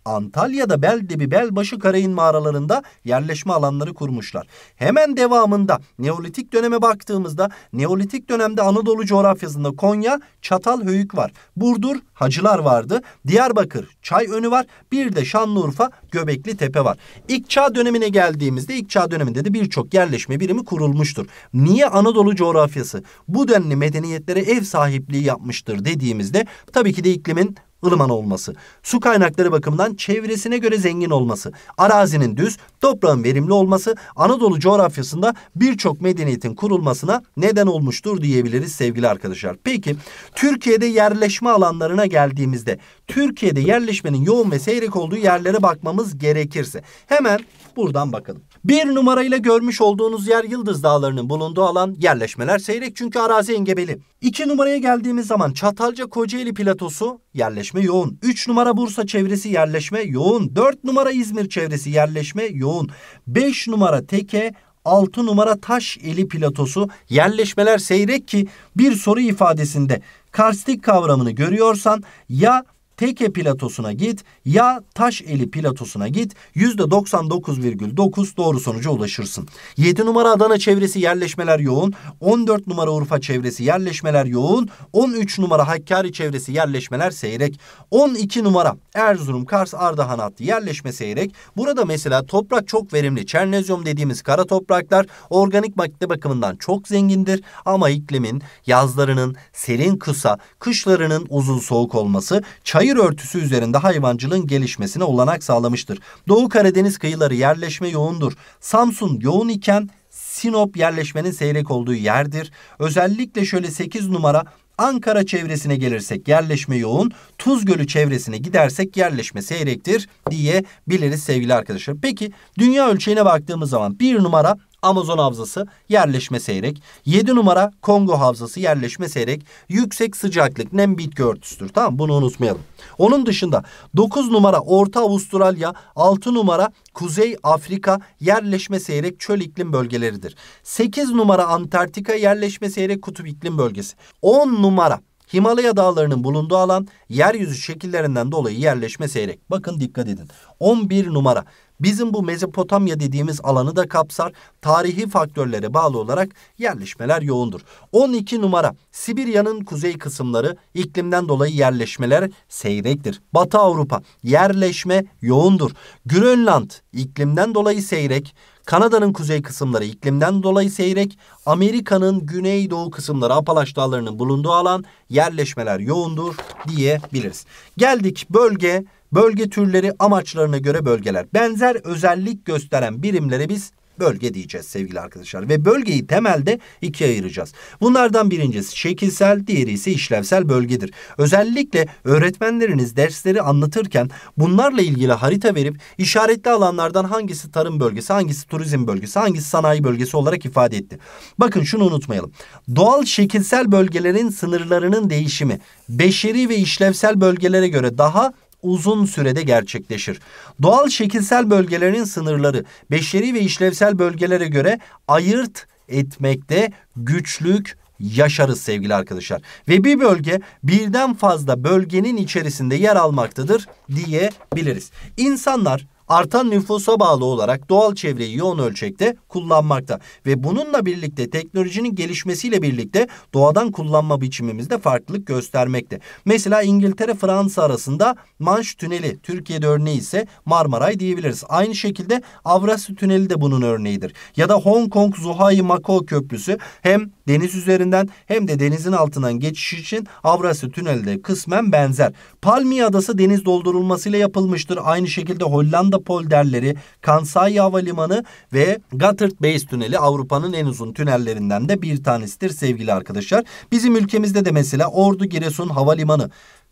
Antalya'da bel başı Karayın mağaralarında yerleşme alanları kurmuşlar. Hemen devamında Neolitik döneme baktığımızda Neolitik dönemde Anadolu coğrafyasında Konya, Çatal Höyük var. Burdur, Hacılar vardı. Diyarbakır, Çayönü var. Bir de Şanlıurfa, Göbekli Tepe var. İlk çağ dönemine geldiğimizde ilk çağ döneminde de birçok yerleşme birimi kurulmuştur. Niye Anadolu coğrafyası bu denli medeniyetlere ev sahipliği yapmıştır dediğimizde tabii ki de iklimin ılıman olması, su kaynakları bakımından çevresine göre zengin olması, arazinin düz, toprağın verimli olması Anadolu coğrafyasında birçok medeniyetin kurulmasına neden olmuştur diyebiliriz sevgili arkadaşlar. Peki Türkiye'de yerleşme alanlarına geldiğimizde Türkiye'de yerleşmenin yoğun ve seyrek olduğu yerlere bakmamız gerekirse hemen buradan bakalım. Bir numarayla görmüş olduğunuz yer Yıldız Dağları'nın bulunduğu alan yerleşmeler seyrek çünkü arazi engebeli. İki numaraya geldiğimiz zaman Çatalca Kocaeli platosu yerleşme yoğun. Üç numara Bursa çevresi yerleşme yoğun. Dört numara İzmir çevresi yerleşme yoğun. Beş numara Teke, altı numara Taş Eli platosu yerleşmeler seyrek ki bir soru ifadesinde karstik kavramını görüyorsan ya Teke platosuna git ya taş eli platosuna git. %99,9 doğru sonuca ulaşırsın. 7 numara Adana çevresi yerleşmeler yoğun. 14 numara Urfa çevresi yerleşmeler yoğun. 13 numara Hakkari çevresi yerleşmeler seyrek. 12 numara Erzurum, Kars, Ardahan hattı yerleşme seyrek. Burada mesela toprak çok verimli. Çernezyum dediğimiz kara topraklar organik madde bakımından çok zengindir. Ama iklimin yazlarının serin kısa, kışlarının uzun soğuk olması, çayı Bayır örtüsü üzerinde hayvancılığın gelişmesine olanak sağlamıştır. Doğu Karadeniz kıyıları yerleşme yoğundur. Samsun yoğun iken Sinop yerleşmenin seyrek olduğu yerdir. Özellikle şöyle 8 numara Ankara çevresine gelirsek yerleşme yoğun, Tuz Gölü çevresine gidersek yerleşme seyrektir diye biliriz sevgili arkadaşlar. Peki dünya ölçeğine baktığımız zaman bir numara Amazon havzası yerleşme seyrek. 7 numara Kongo havzası yerleşme seyrek. Yüksek sıcaklık nem bitki örtüsüdür. Tamam bunu unutmayalım. Onun dışında 9 numara Orta Avustralya, 6 numara Kuzey Afrika yerleşme seyrek çöl iklim bölgeleridir. 8 numara Antarktika yerleşme seyrek kutup iklim bölgesi. 10 numara Himalaya dağlarının bulunduğu alan yeryüzü şekillerinden dolayı yerleşme seyrek. Bakın dikkat edin. 11 numara Bizim bu Mezopotamya dediğimiz alanı da kapsar. Tarihi faktörlere bağlı olarak yerleşmeler yoğundur. 12 numara Sibirya'nın kuzey kısımları iklimden dolayı yerleşmeler seyrektir. Batı Avrupa yerleşme yoğundur. Grönland iklimden dolayı seyrek. Kanada'nın kuzey kısımları iklimden dolayı seyrek, Amerika'nın güneydoğu kısımları Apalaş Dağları'nın bulunduğu alan yerleşmeler yoğundur diyebiliriz. Geldik bölge Bölge türleri amaçlarına göre bölgeler. Benzer özellik gösteren birimlere biz bölge diyeceğiz sevgili arkadaşlar. Ve bölgeyi temelde ikiye ayıracağız. Bunlardan birincisi şekilsel, diğeri ise işlevsel bölgedir. Özellikle öğretmenleriniz dersleri anlatırken bunlarla ilgili harita verip işaretli alanlardan hangisi tarım bölgesi, hangisi turizm bölgesi, hangisi sanayi bölgesi olarak ifade etti. Bakın şunu unutmayalım. Doğal şekilsel bölgelerin sınırlarının değişimi beşeri ve işlevsel bölgelere göre daha uzun sürede gerçekleşir. Doğal şekilsel bölgelerin sınırları beşeri ve işlevsel bölgelere göre ayırt etmekte güçlük yaşarız sevgili arkadaşlar. Ve bir bölge birden fazla bölgenin içerisinde yer almaktadır diyebiliriz. İnsanlar artan nüfusa bağlı olarak doğal çevreyi yoğun ölçekte kullanmakta. Ve bununla birlikte teknolojinin gelişmesiyle birlikte doğadan kullanma biçimimizde farklılık göstermekte. Mesela İngiltere Fransa arasında Manş Tüneli, Türkiye'de örneği ise Marmaray diyebiliriz. Aynı şekilde Avrasya Tüneli de bunun örneğidir. Ya da Hong Kong Zuhai Mako Köprüsü hem deniz üzerinden hem de denizin altından geçiş için Avrasya Tüneli de kısmen benzer. Palmiye Adası deniz doldurulmasıyla yapılmıştır. Aynı şekilde Hollanda polderleri, Kansai Havalimanı ve Gothard Base Tüneli Avrupa'nın en uzun tünellerinden de bir tanesidir sevgili arkadaşlar. Bizim ülkemizde de mesela Ordu Giresun Havalimanı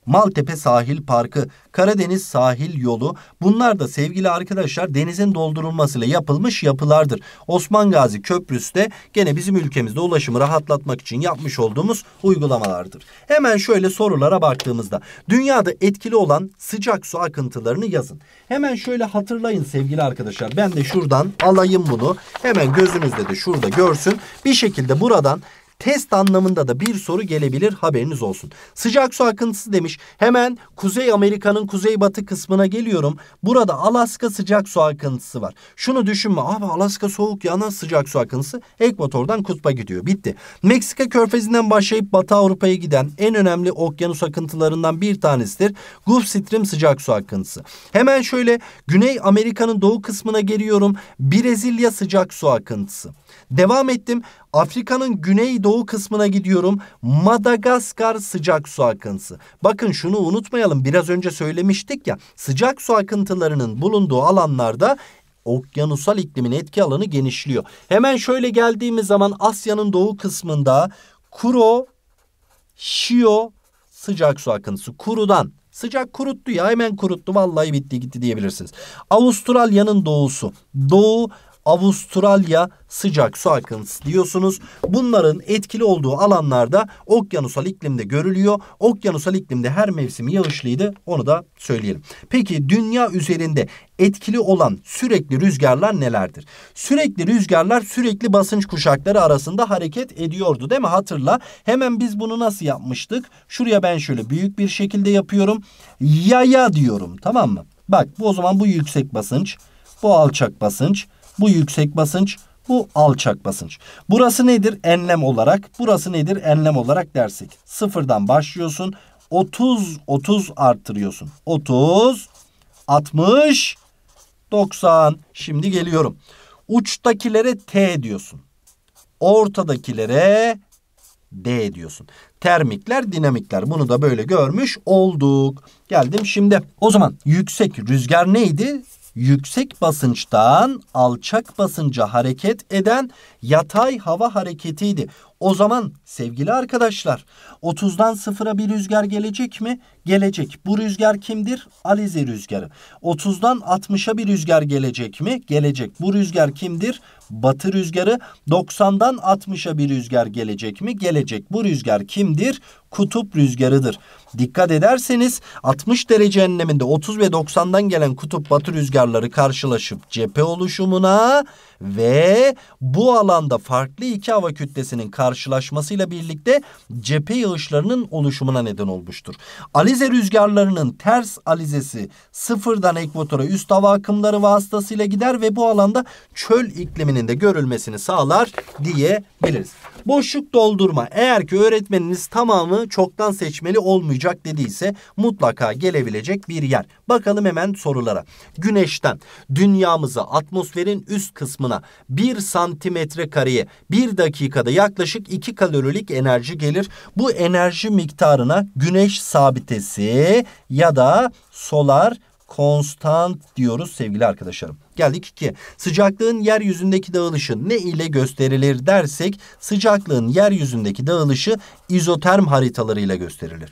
Maltepe Sahil Parkı, Karadeniz Sahil Yolu bunlar da sevgili arkadaşlar denizin doldurulmasıyla yapılmış yapılardır. Osman Gazi Köprüsü de gene bizim ülkemizde ulaşımı rahatlatmak için yapmış olduğumuz uygulamalardır. Hemen şöyle sorulara baktığımızda dünyada etkili olan sıcak su akıntılarını yazın. Hemen şöyle hatırlayın sevgili arkadaşlar ben de şuradan alayım bunu hemen gözünüzde de şurada görsün bir şekilde buradan Test anlamında da bir soru gelebilir haberiniz olsun. Sıcak su akıntısı demiş. Hemen Kuzey Amerika'nın kuzeybatı kısmına geliyorum. Burada Alaska sıcak su akıntısı var. Şunu düşünme abi Alaska soğuk ya nasıl sıcak su akıntısı? Ekvatordan kutba gidiyor bitti. Meksika körfezinden başlayıp Batı Avrupa'ya giden en önemli okyanus akıntılarından bir tanesidir. Gulf Stream sıcak su akıntısı. Hemen şöyle Güney Amerika'nın doğu kısmına geliyorum. Brezilya sıcak su akıntısı. Devam ettim. Afrika'nın güneydoğu kısmına gidiyorum. Madagaskar sıcak su akıntısı. Bakın şunu unutmayalım. Biraz önce söylemiştik ya. Sıcak su akıntılarının bulunduğu alanlarda okyanusal iklimin etki alanı genişliyor. Hemen şöyle geldiğimiz zaman Asya'nın doğu kısmında Kuro Shio sıcak su akıntısı. Kuru'dan Sıcak kuruttu ya hemen kuruttu vallahi bitti gitti diyebilirsiniz. Avustralya'nın doğusu. Doğu Avustralya sıcak su akıntısı diyorsunuz. Bunların etkili olduğu alanlarda okyanusal iklimde görülüyor. Okyanusal iklimde her mevsim yağışlıydı onu da söyleyelim. Peki dünya üzerinde etkili olan sürekli rüzgarlar nelerdir? Sürekli rüzgarlar sürekli basınç kuşakları arasında hareket ediyordu değil mi? Hatırla. Hemen biz bunu nasıl yapmıştık? Şuraya ben şöyle büyük bir şekilde yapıyorum. Yaya diyorum tamam mı? Bak bu o zaman bu yüksek basınç, bu alçak basınç, bu yüksek basınç, bu alçak basınç. Burası nedir enlem olarak? Burası nedir enlem olarak dersek? Sıfırdan başlıyorsun. 30, 30 arttırıyorsun. 30, 60, 90. Şimdi geliyorum. Uçtakilere T diyorsun. Ortadakilere D diyorsun. Termikler, dinamikler. Bunu da böyle görmüş olduk. Geldim şimdi. O zaman yüksek rüzgar neydi? yüksek basınçtan alçak basınca hareket eden yatay hava hareketiydi. O zaman sevgili arkadaşlar 30'dan 0'a bir rüzgar gelecek mi? Gelecek. Bu rüzgar kimdir? Alize rüzgarı. 30'dan 60'a bir rüzgar gelecek mi? Gelecek. Bu rüzgar kimdir? Batı rüzgarı. 90'dan 60'a bir rüzgar gelecek mi? Gelecek. Bu rüzgar kimdir? Kutup rüzgarıdır. Dikkat ederseniz 60 derece enleminde 30 ve 90'dan gelen kutup batı rüzgarları karşılaşıp cephe oluşumuna ve bu alanda farklı iki hava kütlesinin karşılaşmasıyla birlikte cephe yağışlarının oluşumuna neden olmuştur. Alize rüzgarlarının ters alizesi sıfırdan ekvatora üst hava akımları vasıtasıyla gider ve bu alanda çöl ikliminin de görülmesini sağlar diyebiliriz. Boşluk doldurma. Eğer ki öğretmeniniz tamamı çoktan seçmeli olmayacak dediyse mutlaka gelebilecek bir yer. Bakalım hemen sorulara. Güneşten dünyamıza atmosferin üst kısmına 1 santimetre kareye 1 dakikada yaklaşık 2 kalorilik enerji gelir. Bu enerji miktarına güneş sabitesi ya da solar konstant diyoruz sevgili arkadaşlarım. Geldik ki, Sıcaklığın yeryüzündeki dağılışı ne ile gösterilir dersek sıcaklığın yeryüzündeki dağılışı izoterm haritalarıyla gösterilir.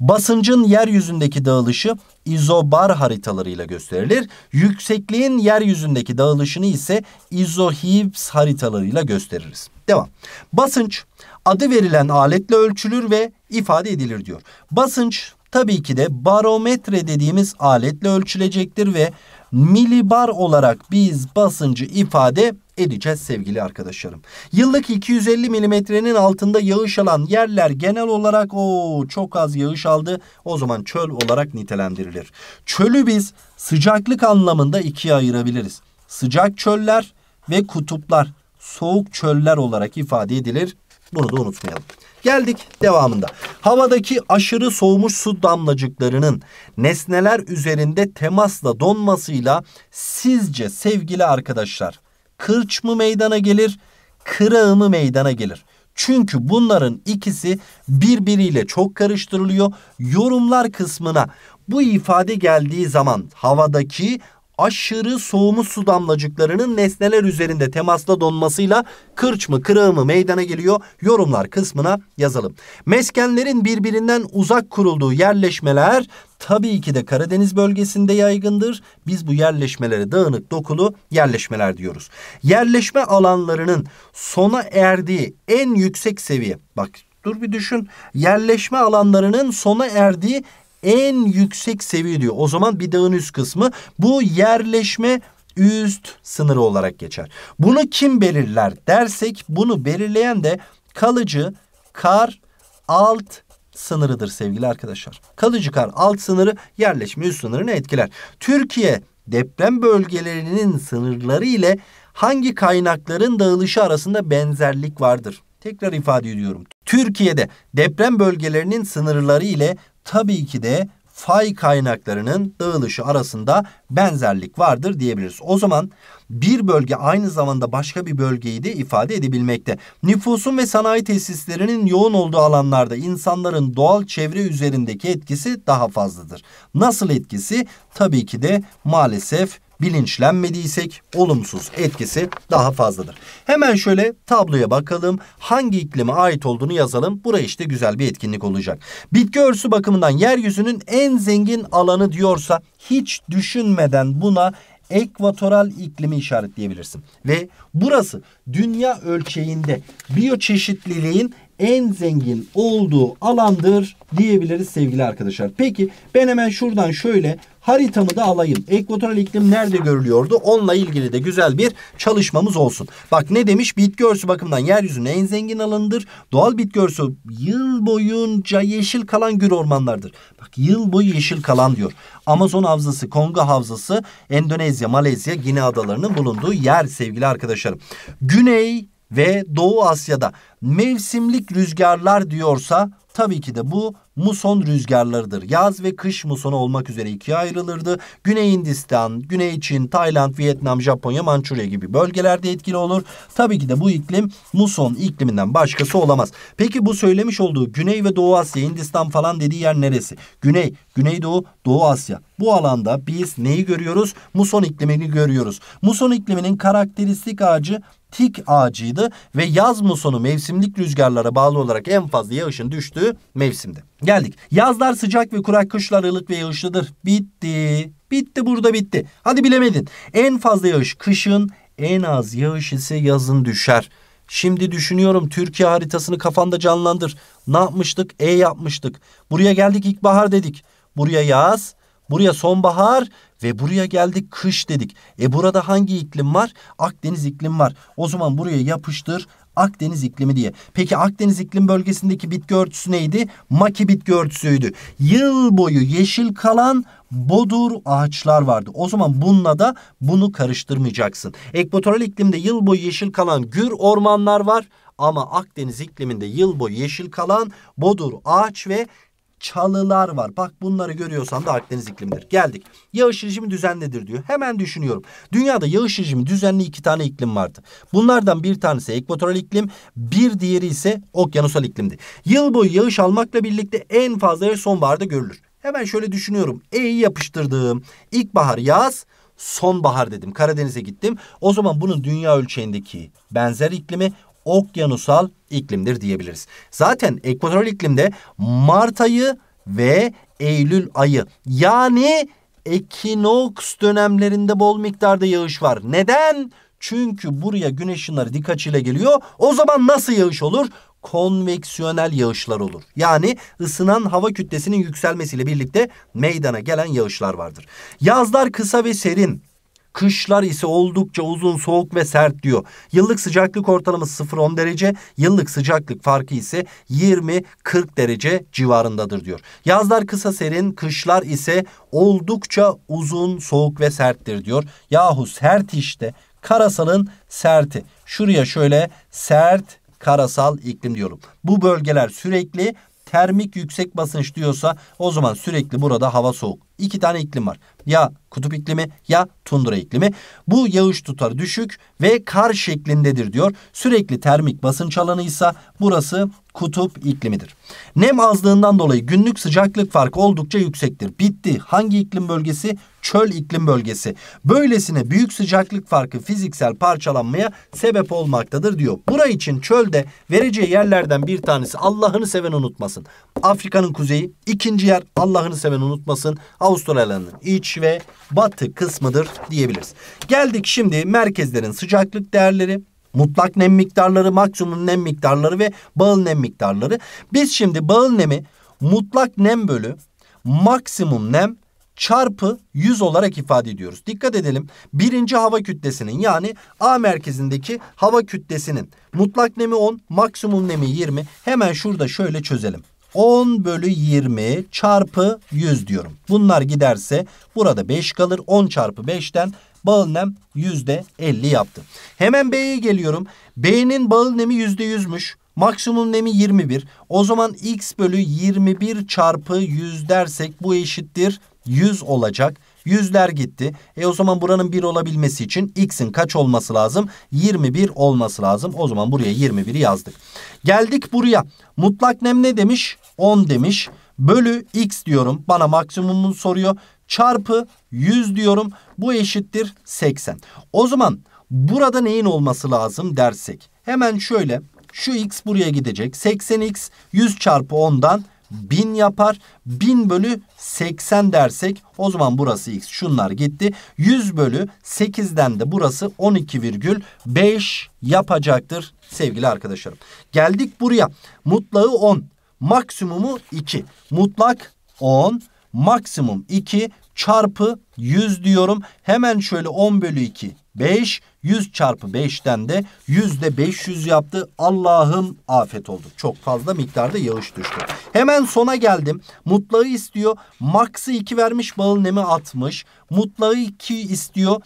Basıncın yeryüzündeki dağılışı izobar haritalarıyla gösterilir. Yüksekliğin yeryüzündeki dağılışını ise izohips haritalarıyla gösteririz. Devam. Basınç adı verilen aletle ölçülür ve ifade edilir diyor. Basınç tabii ki de barometre dediğimiz aletle ölçülecektir ve milibar olarak biz basıncı ifade edeceğiz sevgili arkadaşlarım. Yıllık 250 milimetrenin altında yağış alan yerler genel olarak o çok az yağış aldı. O zaman çöl olarak nitelendirilir. Çölü biz sıcaklık anlamında ikiye ayırabiliriz. Sıcak çöller ve kutuplar soğuk çöller olarak ifade edilir. Bunu da unutmayalım. Geldik devamında. Havadaki aşırı soğumuş su damlacıklarının nesneler üzerinde temasla donmasıyla sizce sevgili arkadaşlar kırç mı meydana gelir, kırağı mı meydana gelir? Çünkü bunların ikisi birbiriyle çok karıştırılıyor. Yorumlar kısmına bu ifade geldiği zaman havadaki aşırı soğumuş su damlacıklarının nesneler üzerinde temasla donmasıyla kırç mı kırığı mı meydana geliyor yorumlar kısmına yazalım. Meskenlerin birbirinden uzak kurulduğu yerleşmeler tabii ki de Karadeniz bölgesinde yaygındır. Biz bu yerleşmelere dağınık dokulu yerleşmeler diyoruz. Yerleşme alanlarının sona erdiği en yüksek seviye bak Dur bir düşün. Yerleşme alanlarının sona erdiği en yüksek seviye diyor. O zaman bir dağın üst kısmı bu yerleşme üst sınırı olarak geçer. Bunu kim belirler dersek bunu belirleyen de kalıcı kar alt sınırıdır sevgili arkadaşlar. Kalıcı kar alt sınırı yerleşme üst sınırını etkiler. Türkiye deprem bölgelerinin sınırları ile hangi kaynakların dağılışı arasında benzerlik vardır? Tekrar ifade ediyorum. Türkiye'de deprem bölgelerinin sınırları ile tabii ki de fay kaynaklarının dağılışı arasında benzerlik vardır diyebiliriz. O zaman bir bölge aynı zamanda başka bir bölgeyi de ifade edebilmekte. Nüfusun ve sanayi tesislerinin yoğun olduğu alanlarda insanların doğal çevre üzerindeki etkisi daha fazladır. Nasıl etkisi? Tabii ki de maalesef bilinçlenmediysek olumsuz etkisi daha fazladır. Hemen şöyle tabloya bakalım. Hangi iklime ait olduğunu yazalım. Buraya işte güzel bir etkinlik olacak. Bitki örsü bakımından yeryüzünün en zengin alanı diyorsa hiç düşünmeden buna ekvatoral iklimi işaretleyebilirsin. Ve burası dünya ölçeğinde biyoçeşitliliğin en zengin olduğu alandır diyebiliriz sevgili arkadaşlar. Peki ben hemen şuradan şöyle haritamı da alayım. Ekvatoral iklim nerede görülüyordu? Onunla ilgili de güzel bir çalışmamız olsun. Bak ne demiş? Bitki örtüsü bakımından yeryüzünün en zengin alanıdır. Doğal bitki örtüsü yıl boyunca yeşil kalan gür ormanlardır. Bak yıl boyu yeşil kalan diyor. Amazon havzası, Kongo havzası, Endonezya, Malezya, Gine adalarının bulunduğu yer sevgili arkadaşlarım. Güney ve Doğu Asya'da mevsimlik rüzgarlar diyorsa Tabii ki de bu muson rüzgarlarıdır. Yaz ve kış musonu olmak üzere ikiye ayrılırdı. Güney Hindistan, Güney Çin, Tayland, Vietnam, Japonya, Mançurya gibi bölgelerde etkili olur. Tabii ki de bu iklim muson ikliminden başkası olamaz. Peki bu söylemiş olduğu Güney ve Doğu Asya, Hindistan falan dediği yer neresi? Güney, Güneydoğu, Doğu Asya. Bu alanda biz neyi görüyoruz? Muson iklimini görüyoruz. Muson ikliminin karakteristik ağacı tik ağacıydı ve yaz musonu mevsimlik rüzgarlara bağlı olarak en fazla yağışın düştüğü mevsimdi. Geldik. Yazlar sıcak ve kurak, kışlar ılık ve yağışlıdır. Bitti. Bitti burada bitti. Hadi bilemedin. En fazla yağış kışın, en az yağış ise yazın düşer. Şimdi düşünüyorum Türkiye haritasını kafanda canlandır. Ne yapmıştık? E yapmıştık. Buraya geldik ilkbahar dedik. Buraya yaz, buraya sonbahar, ve buraya geldik kış dedik. E burada hangi iklim var? Akdeniz iklim var. O zaman buraya yapıştır Akdeniz iklimi diye. Peki Akdeniz iklim bölgesindeki bitki örtüsü neydi? Maki bitki örtüsüydü. Yıl boyu yeşil kalan bodur ağaçlar vardı. O zaman bununla da bunu karıştırmayacaksın. Ekvatoral iklimde yıl boyu yeşil kalan gür ormanlar var ama Akdeniz ikliminde yıl boyu yeşil kalan bodur ağaç ve çalılar var. Bak bunları görüyorsan da Akdeniz iklimidir. Geldik. Yağış rejimi düzenlidir diyor. Hemen düşünüyorum. Dünyada yağış rejimi düzenli iki tane iklim vardı. Bunlardan bir tanesi ekvatoral iklim, bir diğeri ise okyanusal iklimdi. Yıl boyu yağış almakla birlikte en fazla yağış sonbaharda görülür. Hemen şöyle düşünüyorum. E'yi yapıştırdım. İlkbahar yaz, sonbahar dedim. Karadeniz'e gittim. O zaman bunun dünya ölçeğindeki benzer iklimi okyanusal iklimdir diyebiliriz. Zaten ekvatoral iklimde Mart ayı ve Eylül ayı yani ekinoks dönemlerinde bol miktarda yağış var. Neden? Çünkü buraya güneş ışınları dik açıyla geliyor. O zaman nasıl yağış olur? konveksiyonel yağışlar olur. Yani ısınan hava kütlesinin yükselmesiyle birlikte meydana gelen yağışlar vardır. Yazlar kısa ve serin, Kışlar ise oldukça uzun, soğuk ve sert diyor. Yıllık sıcaklık ortalaması 0-10 derece, yıllık sıcaklık farkı ise 20-40 derece civarındadır diyor. Yazlar kısa serin, kışlar ise oldukça uzun, soğuk ve serttir diyor. Yahu sert işte. Karasal'ın serti. Şuraya şöyle sert karasal iklim diyorum. Bu bölgeler sürekli termik yüksek basınç diyorsa o zaman sürekli burada hava soğuk. İki tane iklim var ya kutup iklimi ya tundra iklimi. Bu yağış tutarı düşük ve kar şeklindedir diyor. Sürekli termik basınç alanı ise burası kutup iklimidir. Nem azlığından dolayı günlük sıcaklık farkı oldukça yüksektir. Bitti. Hangi iklim bölgesi? Çöl iklim bölgesi. Böylesine büyük sıcaklık farkı fiziksel parçalanmaya sebep olmaktadır diyor. Bura için çölde vereceği yerlerden bir tanesi Allah'ını seven unutmasın. Afrika'nın kuzeyi, ikinci yer Allah'ını seven unutmasın. Avustralya'nın iç ve batı kısmıdır diyebiliriz. Geldik şimdi merkezlerin sıcaklık değerleri Mutlak nem miktarları, maksimum nem miktarları ve bağıl nem miktarları. Biz şimdi bağıl nemi mutlak nem bölü maksimum nem çarpı 100 olarak ifade ediyoruz. Dikkat edelim. Birinci hava kütlesinin yani A merkezindeki hava kütlesinin mutlak nemi 10, maksimum nemi 20. Hemen şurada şöyle çözelim. 10 bölü 20 çarpı 100 diyorum. Bunlar giderse burada 5 kalır. 10 çarpı 5'ten Bağıl nem %50 yaptı. Hemen B'ye geliyorum. B'nin bağıl nemi %100'müş. Maksimum nemi 21. O zaman x bölü 21 çarpı 100 dersek bu eşittir 100 olacak. Yüzler gitti. E o zaman buranın 1 olabilmesi için x'in kaç olması lazım? 21 olması lazım. O zaman buraya 21'i yazdık. Geldik buraya. Mutlak nem ne demiş? 10 demiş bölü x diyorum. Bana maksimumunu soruyor. Çarpı 100 diyorum. Bu eşittir 80. O zaman burada neyin olması lazım dersek. Hemen şöyle şu x buraya gidecek. 80x 100 çarpı 10'dan 1000 yapar. 1000 bölü 80 dersek o zaman burası x şunlar gitti. 100 bölü 8'den de burası 12,5 yapacaktır sevgili arkadaşlarım. Geldik buraya. Mutlağı 10. Maksimumu 2. Mutlak 10. Maksimum 2 çarpı 100 diyorum. Hemen şöyle 10 bölü 2 5. 100 çarpı 5'ten de yüzde 500 yaptı. Allah'ım afet oldu. Çok fazla miktarda yağış düştü. Hemen sona geldim. Mutlağı istiyor. Max'ı 2 vermiş balın nemi 60. Mutlağı 2 istiyor.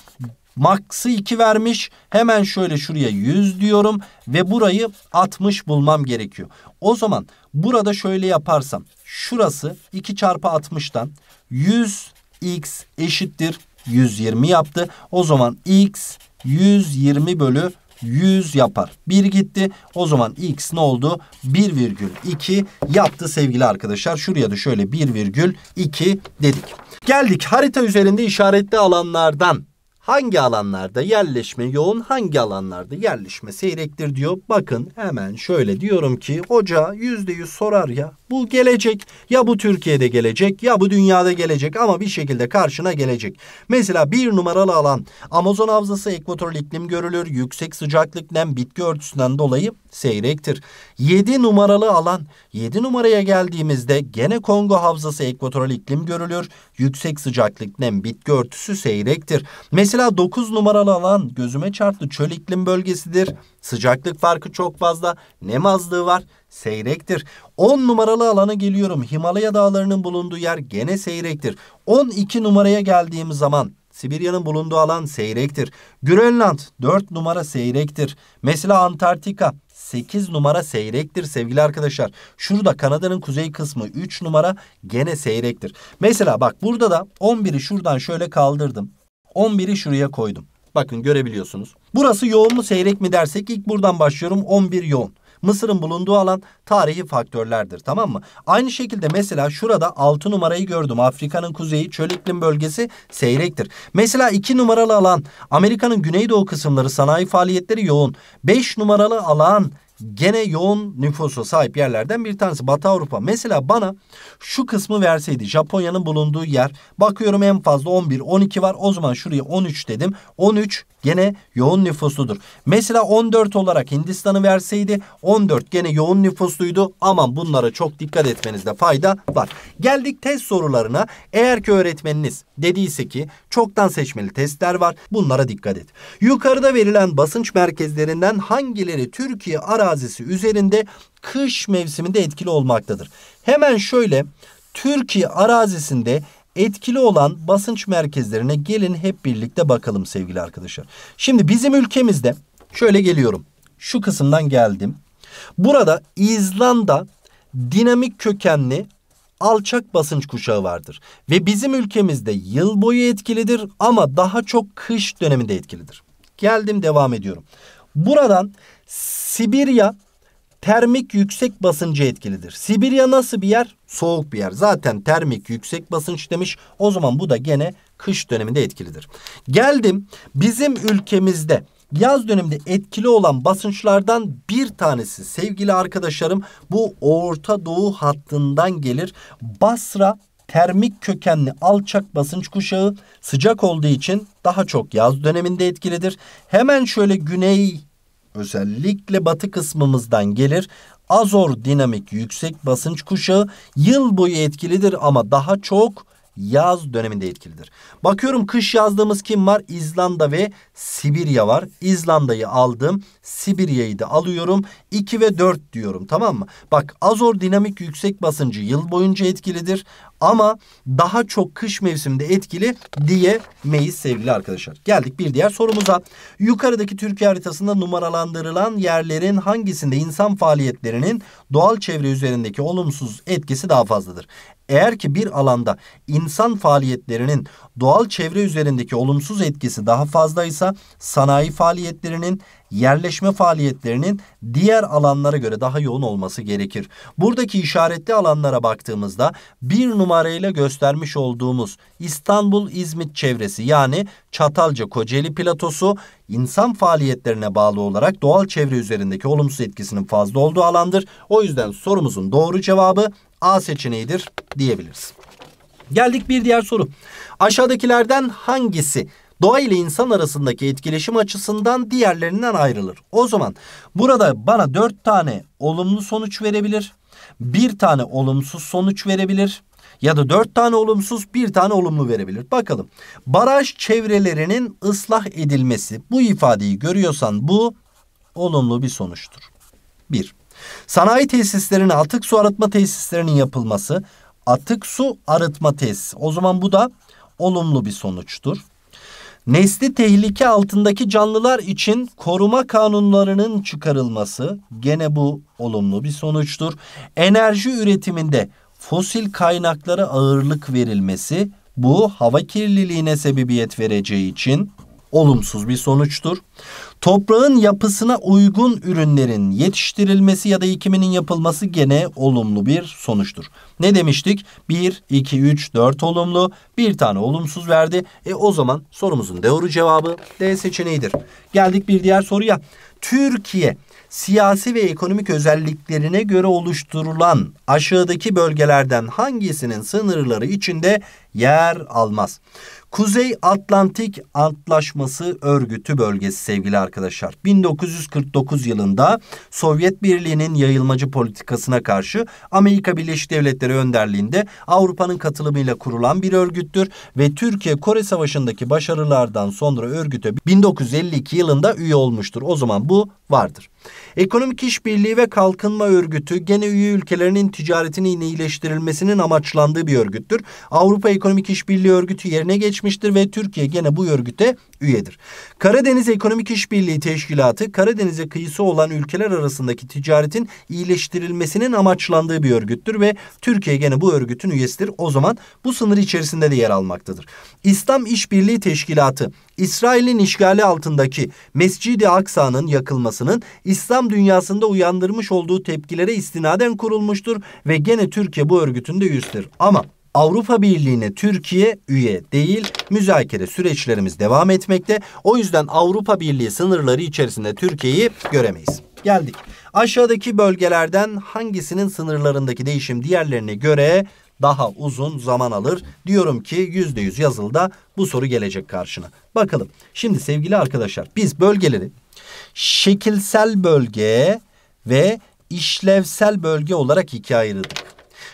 Max'ı 2 vermiş. Hemen şöyle şuraya 100 diyorum ve burayı 60 bulmam gerekiyor. O zaman burada şöyle yaparsam şurası 2 çarpı 60'tan 100x eşittir 120 yaptı. O zaman x 120 bölü 100 yapar. 1 gitti. O zaman x ne oldu? 1,2 yaptı sevgili arkadaşlar. Şuraya da şöyle 1,2 dedik. Geldik harita üzerinde işaretli alanlardan Hangi alanlarda yerleşme yoğun, hangi alanlarda yerleşme seyrektir diyor. Bakın hemen şöyle diyorum ki hoca yüzde yüz sorar ya. Bu gelecek. Ya bu Türkiye'de gelecek ya bu dünyada gelecek ama bir şekilde karşına gelecek. Mesela bir numaralı alan Amazon havzası ekvatoral iklim görülür. Yüksek sıcaklık nem bitki örtüsünden dolayı seyrektir. 7 numaralı alan 7 numaraya geldiğimizde gene Kongo havzası ekvatoral iklim görülür. Yüksek sıcaklık nem bitki örtüsü seyrektir. Mesela 9 numaralı alan gözüme çarptı çöl iklim bölgesidir. Sıcaklık farkı çok fazla. Nem azlığı var. Seyrektir. 10 numaralı alana geliyorum. Himalaya dağlarının bulunduğu yer gene seyrektir. 12 numaraya geldiğim zaman Sibirya'nın bulunduğu alan seyrektir. Grönland 4 numara seyrektir. Mesela Antarktika 8 numara seyrektir sevgili arkadaşlar. Şurada Kanada'nın kuzey kısmı 3 numara gene seyrektir. Mesela bak burada da 11'i şuradan şöyle kaldırdım. 11'i şuraya koydum. Bakın görebiliyorsunuz. Burası yoğun mu seyrek mi dersek ilk buradan başlıyorum 11 yoğun. Mısır'ın bulunduğu alan tarihi faktörlerdir tamam mı? Aynı şekilde mesela şurada 6 numarayı gördüm. Afrika'nın kuzeyi çöl iklim bölgesi seyrektir. Mesela 2 numaralı alan Amerika'nın güneydoğu kısımları sanayi faaliyetleri yoğun. 5 numaralı alan gene yoğun nüfusa sahip yerlerden bir tanesi Batı Avrupa. Mesela bana şu kısmı verseydi Japonya'nın bulunduğu yer bakıyorum en fazla 11 12 var o zaman şuraya 13 dedim. 13 gene yoğun nüfusludur. Mesela 14 olarak Hindistan'ı verseydi 14 gene yoğun nüfusluydu. Aman bunlara çok dikkat etmenizde fayda var. Geldik test sorularına. Eğer ki öğretmeniniz dediyse ki çoktan seçmeli testler var. Bunlara dikkat et. Yukarıda verilen basınç merkezlerinden hangileri Türkiye ara arazisi üzerinde kış mevsiminde etkili olmaktadır. Hemen şöyle Türkiye arazisinde etkili olan basınç merkezlerine gelin hep birlikte bakalım sevgili arkadaşlar. Şimdi bizim ülkemizde şöyle geliyorum. Şu kısımdan geldim. Burada İzlanda dinamik kökenli alçak basınç kuşağı vardır. Ve bizim ülkemizde yıl boyu etkilidir ama daha çok kış döneminde etkilidir. Geldim devam ediyorum. Buradan Sibirya termik yüksek basıncı etkilidir. Sibirya nasıl bir yer? Soğuk bir yer. Zaten termik yüksek basınç demiş. O zaman bu da gene kış döneminde etkilidir. Geldim bizim ülkemizde yaz döneminde etkili olan basınçlardan bir tanesi sevgili arkadaşlarım bu Orta Doğu hattından gelir. Basra termik kökenli alçak basınç kuşağı sıcak olduğu için daha çok yaz döneminde etkilidir. Hemen şöyle güney özellikle batı kısmımızdan gelir. Azor dinamik yüksek basınç kuşağı yıl boyu etkilidir ama daha çok yaz döneminde etkilidir. Bakıyorum kış yazdığımız kim var? İzlanda ve Sibirya var. İzlanda'yı aldım. Sibirya'yı da alıyorum. 2 ve 4 diyorum tamam mı? Bak Azor dinamik yüksek basıncı yıl boyunca etkilidir. Ama daha çok kış mevsiminde etkili diyemeyiz sevgili arkadaşlar. Geldik bir diğer sorumuza. Yukarıdaki Türkiye haritasında numaralandırılan yerlerin hangisinde insan faaliyetlerinin doğal çevre üzerindeki olumsuz etkisi daha fazladır? Eğer ki bir alanda insan faaliyetlerinin doğal çevre üzerindeki olumsuz etkisi daha fazlaysa sanayi faaliyetlerinin yerleşme faaliyetlerinin diğer alanlara göre daha yoğun olması gerekir. Buradaki işaretli alanlara baktığımızda bir numarayla göstermiş olduğumuz İstanbul-İzmit çevresi yani Çatalca-Kocaeli platosu insan faaliyetlerine bağlı olarak doğal çevre üzerindeki olumsuz etkisinin fazla olduğu alandır. O yüzden sorumuzun doğru cevabı A seçeneğidir diyebiliriz. Geldik bir diğer soru. Aşağıdakilerden hangisi doğa ile insan arasındaki etkileşim açısından diğerlerinden ayrılır. O zaman burada bana 4 tane olumlu sonuç verebilir. Bir tane olumsuz sonuç verebilir. Ya da dört tane olumsuz bir tane olumlu verebilir. Bakalım baraj çevrelerinin ıslah edilmesi bu ifadeyi görüyorsan bu olumlu bir sonuçtur. Bir Sanayi tesislerinin atık su arıtma tesislerinin yapılması atık su arıtma tesisi. O zaman bu da olumlu bir sonuçtur. Nesli tehlike altındaki canlılar için koruma kanunlarının çıkarılması gene bu olumlu bir sonuçtur. Enerji üretiminde fosil kaynaklara ağırlık verilmesi bu hava kirliliğine sebebiyet vereceği için olumsuz bir sonuçtur. Toprağın yapısına uygun ürünlerin yetiştirilmesi ya da ekiminin yapılması gene olumlu bir sonuçtur. Ne demiştik? 1, 2, 3, 4 olumlu. Bir tane olumsuz verdi. E o zaman sorumuzun doğru cevabı D seçeneğidir. Geldik bir diğer soruya. Türkiye siyasi ve ekonomik özelliklerine göre oluşturulan aşağıdaki bölgelerden hangisinin sınırları içinde yer almaz. Kuzey Atlantik Antlaşması Örgütü bölgesi sevgili arkadaşlar. 1949 yılında Sovyet Birliği'nin yayılmacı politikasına karşı Amerika Birleşik Devletleri önderliğinde Avrupa'nın katılımıyla kurulan bir örgüttür ve Türkiye Kore Savaşı'ndaki başarılardan sonra örgüte 1952 yılında üye olmuştur. O zaman bu vardır. Ekonomik İşbirliği ve Kalkınma Örgütü gene üye ülkelerinin ticaretinin iyileştirilmesinin amaçlandığı bir örgüttür. Avrupa Ekonomik İşbirliği Örgütü yerine geçmiştir ve Türkiye gene bu örgüte üyedir. Karadeniz Ekonomik İşbirliği Teşkilatı Karadeniz'e kıyısı olan ülkeler arasındaki ticaretin iyileştirilmesinin amaçlandığı bir örgüttür ve Türkiye gene bu örgütün üyesidir. O zaman bu sınır içerisinde de yer almaktadır. İslam İşbirliği Teşkilatı İsrail'in işgali altındaki Mescid-i Aksa'nın yakılmasının İslam dünyasında uyandırmış olduğu tepkilere istinaden kurulmuştur ve gene Türkiye bu örgütün de üyesidir. Ama Avrupa Birliği'ne Türkiye üye değil, müzakere süreçlerimiz devam etmekte. O yüzden Avrupa Birliği sınırları içerisinde Türkiye'yi göremeyiz. Geldik. Aşağıdaki bölgelerden hangisinin sınırlarındaki değişim diğerlerine göre daha uzun zaman alır. Diyorum ki yüzde yüz yazılıda bu soru gelecek karşına. Bakalım. Şimdi sevgili arkadaşlar biz bölgeleri şekilsel bölge ve işlevsel bölge olarak ikiye ayırdık.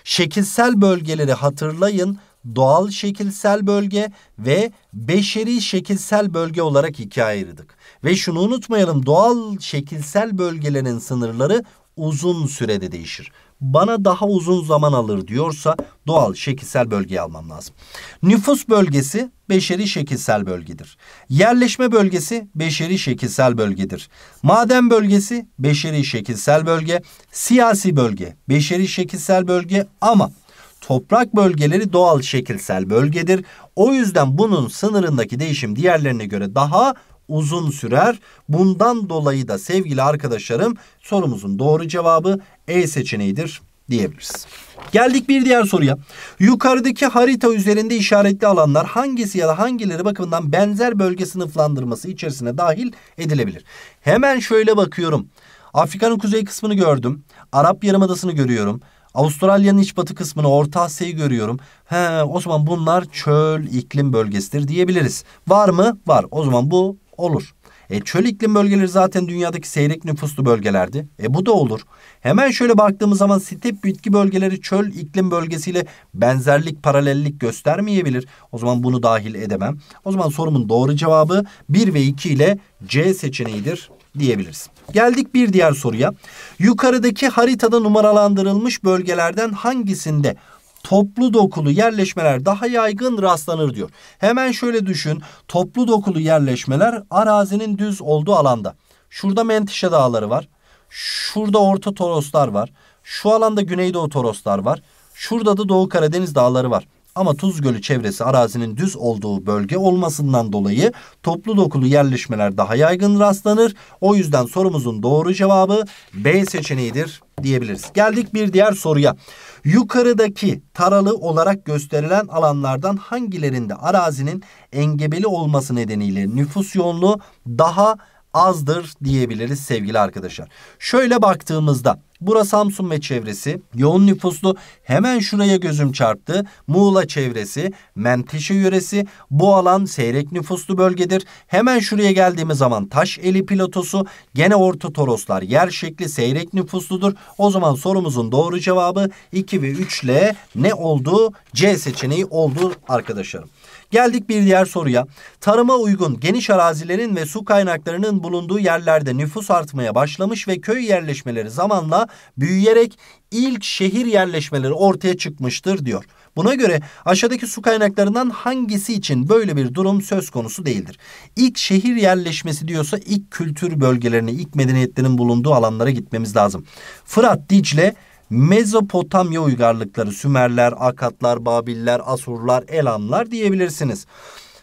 Şekilsel bölgeleri hatırlayın. Doğal şekilsel bölge ve beşeri şekilsel bölge olarak ikiye ayırdık. Ve şunu unutmayalım doğal şekilsel bölgelerin sınırları uzun sürede değişir bana daha uzun zaman alır diyorsa doğal şekilsel bölgeyi almam lazım. Nüfus bölgesi beşeri şekilsel bölgedir. Yerleşme bölgesi beşeri şekilsel bölgedir. Maden bölgesi beşeri şekilsel bölge. Siyasi bölge beşeri şekilsel bölge ama toprak bölgeleri doğal şekilsel bölgedir. O yüzden bunun sınırındaki değişim diğerlerine göre daha uzun sürer. Bundan dolayı da sevgili arkadaşlarım sorumuzun doğru cevabı E seçeneğidir diyebiliriz. Geldik bir diğer soruya. Yukarıdaki harita üzerinde işaretli alanlar hangisi ya da hangileri bakımından benzer bölge sınıflandırması içerisine dahil edilebilir? Hemen şöyle bakıyorum. Afrika'nın kuzey kısmını gördüm. Arap Yarımadası'nı görüyorum. Avustralya'nın iç batı kısmını, Orta Asya'yı görüyorum. He, o zaman bunlar çöl iklim bölgesidir diyebiliriz. Var mı? Var. O zaman bu Olur. E, çöl iklim bölgeleri zaten dünyadaki seyrek nüfuslu bölgelerdi. E bu da olur. Hemen şöyle baktığımız zaman step bitki bölgeleri çöl iklim bölgesiyle benzerlik, paralellik göstermeyebilir. O zaman bunu dahil edemem. O zaman sorumun doğru cevabı 1 ve 2 ile C seçeneğidir diyebiliriz. Geldik bir diğer soruya. Yukarıdaki haritada numaralandırılmış bölgelerden hangisinde toplu dokulu yerleşmeler daha yaygın rastlanır diyor. Hemen şöyle düşün. Toplu dokulu yerleşmeler arazinin düz olduğu alanda. Şurada Mentişe dağları var. Şurada Orta Toroslar var. Şu alanda Güneydoğu Toroslar var. Şurada da Doğu Karadeniz dağları var. Ama Tuz Gölü çevresi arazinin düz olduğu bölge olmasından dolayı toplu dokulu yerleşmeler daha yaygın rastlanır. O yüzden sorumuzun doğru cevabı B seçeneğidir diyebiliriz. Geldik bir diğer soruya. Yukarıdaki taralı olarak gösterilen alanlardan hangilerinde arazinin engebeli olması nedeniyle nüfus yoğunluğu daha azdır diyebiliriz sevgili arkadaşlar. Şöyle baktığımızda bura Samsun ve çevresi yoğun nüfuslu hemen şuraya gözüm çarptı. Muğla çevresi, Menteşe yöresi bu alan seyrek nüfuslu bölgedir. Hemen şuraya geldiğimiz zaman Taşeli pilotosu gene Orta Toroslar yer şekli seyrek nüfusludur. O zaman sorumuzun doğru cevabı 2 ve 3 ile ne oldu? C seçeneği oldu arkadaşlarım. Geldik bir diğer soruya. Tarıma uygun geniş arazilerin ve su kaynaklarının bulunduğu yerlerde nüfus artmaya başlamış ve köy yerleşmeleri zamanla büyüyerek ilk şehir yerleşmeleri ortaya çıkmıştır diyor. Buna göre aşağıdaki su kaynaklarından hangisi için böyle bir durum söz konusu değildir? İlk şehir yerleşmesi diyorsa ilk kültür bölgelerine, ilk medeniyetlerin bulunduğu alanlara gitmemiz lazım. Fırat, Dicle, Mezopotamya uygarlıkları Sümerler, Akatlar, Babiller, Asurlar, Elamlar diyebilirsiniz.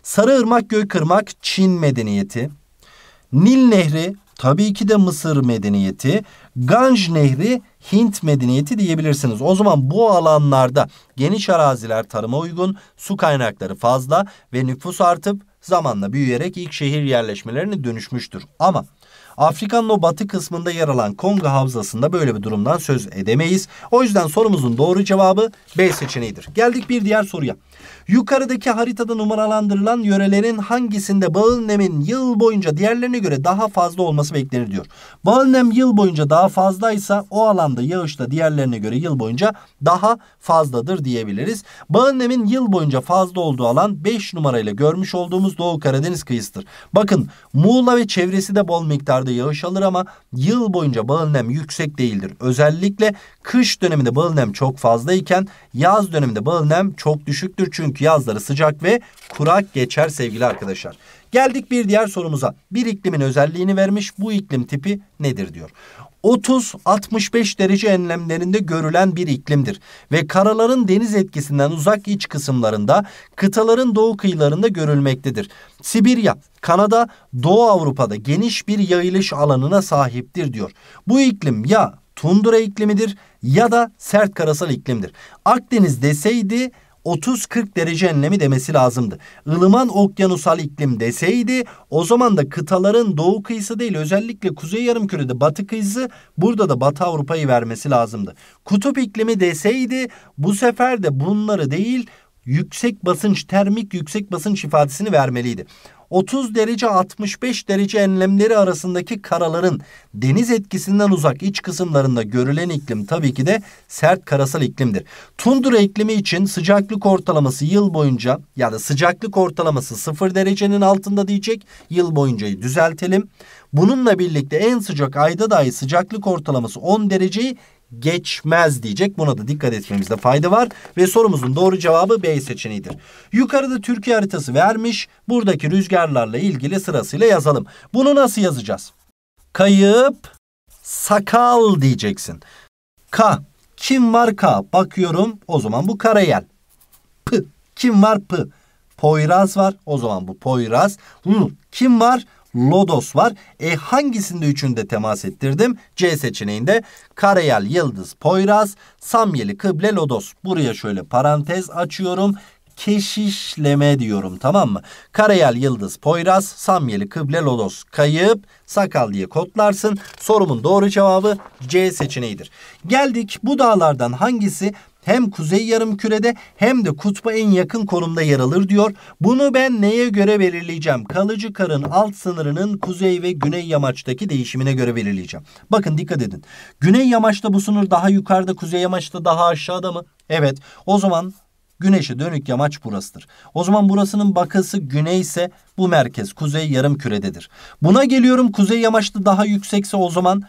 Sarı Sarıırmak, Göykırmak Çin medeniyeti. Nil Nehri tabii ki de Mısır medeniyeti. Ganj Nehri Hint medeniyeti diyebilirsiniz. O zaman bu alanlarda geniş araziler tarıma uygun, su kaynakları fazla ve nüfus artıp zamanla büyüyerek ilk şehir yerleşmelerine dönüşmüştür. Ama Afrika'nın o batı kısmında yer alan Kongo Havzası'nda böyle bir durumdan söz edemeyiz. O yüzden sorumuzun doğru cevabı B seçeneğidir. Geldik bir diğer soruya. Yukarıdaki haritada numaralandırılan yörelerin hangisinde Bağılnem'in yıl boyunca diğerlerine göre daha fazla olması beklenir diyor. Bağılnem yıl boyunca daha fazlaysa o alanda yağışta diğerlerine göre yıl boyunca daha fazladır diyebiliriz. Bağılnem'in yıl boyunca fazla olduğu alan 5 numarayla görmüş olduğumuz Doğu Karadeniz kıyısıdır. Bakın Muğla ve çevresi de bol miktarda yağış alır ama yıl boyunca Bağılnem yüksek değildir. Özellikle kış döneminde Bağılnem çok fazlayken yaz döneminde Bağılnem çok düşüktür. Çünkü yazları sıcak ve kurak geçer sevgili arkadaşlar. Geldik bir diğer sorumuza. Bir iklimin özelliğini vermiş. Bu iklim tipi nedir diyor. 30-65 derece enlemlerinde görülen bir iklimdir ve karaların deniz etkisinden uzak iç kısımlarında, kıtaların doğu kıyılarında görülmektedir. Sibirya, Kanada, Doğu Avrupa'da geniş bir yayılış alanına sahiptir diyor. Bu iklim ya tundra iklimidir ya da sert karasal iklimdir. Akdeniz deseydi 30-40 derece enlemi demesi lazımdı. ılıman okyanusal iklim deseydi o zaman da kıtaların doğu kıyısı değil özellikle kuzey yarımkürede batı kıyısı burada da Batı Avrupa'yı vermesi lazımdı. Kutup iklimi deseydi bu sefer de bunları değil yüksek basınç termik yüksek basınç ifadesini vermeliydi. 30 derece 65 derece enlemleri arasındaki karaların deniz etkisinden uzak iç kısımlarında görülen iklim tabii ki de sert karasal iklimdir. Tundra iklimi için sıcaklık ortalaması yıl boyunca ya da sıcaklık ortalaması 0 derecenin altında diyecek yıl boyuncayı düzeltelim. Bununla birlikte en sıcak ayda dahi sıcaklık ortalaması 10 dereceyi geçmez diyecek. Buna da dikkat etmemizde fayda var. Ve sorumuzun doğru cevabı B seçeneğidir. Yukarıda Türkiye haritası vermiş. Buradaki rüzgarlarla ilgili sırasıyla yazalım. Bunu nasıl yazacağız? Kayıp sakal diyeceksin. K. Kim var K? Bakıyorum. O zaman bu karayel. P. Kim var P? Poyraz var. O zaman bu Poyraz. Hı Kim var? Lodos var. E hangisinde üçünde temas ettirdim? C seçeneğinde Karayel, Yıldız, Poyraz, Samyeli, Kıble, Lodos. Buraya şöyle parantez açıyorum keşişleme diyorum tamam mı? Karayel, Yıldız, Poyraz, Samyeli, Kıble, Lodos, Kayıp, Sakal diye kodlarsın. Sorumun doğru cevabı C seçeneğidir. Geldik bu dağlardan hangisi hem kuzey yarım kürede hem de kutba en yakın konumda yer alır diyor. Bunu ben neye göre belirleyeceğim? Kalıcı karın alt sınırının kuzey ve güney yamaçtaki değişimine göre belirleyeceğim. Bakın dikkat edin. Güney yamaçta bu sınır daha yukarıda, kuzey yamaçta daha aşağıda mı? Evet. O zaman Güneşe dönük yamaç burasıdır. O zaman burasının bakısı güney ise bu merkez kuzey yarım kürededir. Buna geliyorum kuzey yamaçta daha yüksekse o zaman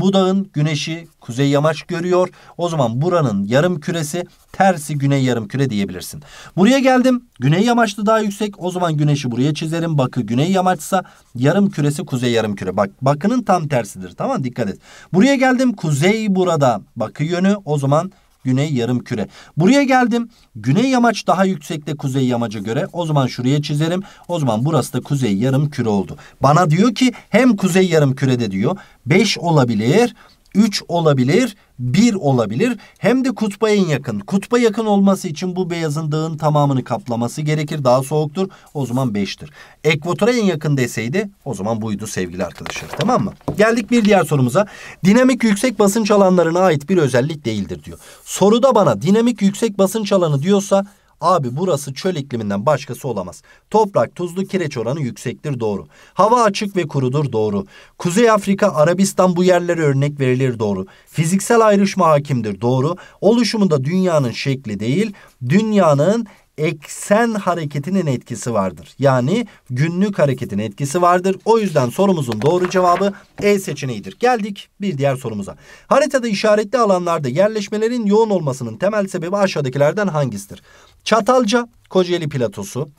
bu dağın güneşi kuzey yamaç görüyor. O zaman buranın yarım küresi tersi güney yarım küre diyebilirsin. Buraya geldim. Güney yamaçlı daha yüksek. O zaman güneşi buraya çizerim. Bakı güney yamaçsa yarım küresi kuzey yarım küre. Bak bakının tam tersidir. Tamam dikkat et. Buraya geldim. Kuzey burada. Bakı yönü o zaman güney yarım küre. Buraya geldim. Güney yamaç daha yüksekte kuzey yamaca göre. O zaman şuraya çizerim. O zaman burası da kuzey yarım küre oldu. Bana diyor ki hem kuzey yarım kürede diyor 5 olabilir 3 olabilir, 1 olabilir. Hem de kutba en yakın. Kutba yakın olması için bu beyazın dağın tamamını kaplaması gerekir. Daha soğuktur. O zaman 5'tir. Ekvatora en yakın deseydi o zaman buydu sevgili arkadaşlar. Tamam mı? Geldik bir diğer sorumuza. Dinamik yüksek basınç alanlarına ait bir özellik değildir diyor. Soruda bana dinamik yüksek basınç alanı diyorsa Abi burası çöl ikliminden başkası olamaz. Toprak tuzlu kireç oranı yüksektir doğru. Hava açık ve kurudur doğru. Kuzey Afrika, Arabistan bu yerlere örnek verilir doğru. Fiziksel ayrışma hakimdir doğru. Oluşumunda dünyanın şekli değil, dünyanın eksen hareketinin etkisi vardır. Yani günlük hareketin etkisi vardır. O yüzden sorumuzun doğru cevabı E seçeneğidir. Geldik bir diğer sorumuza. Haritada işaretli alanlarda yerleşmelerin yoğun olmasının temel sebebi aşağıdakilerden hangisidir? Çatalca Kocaeli platosu,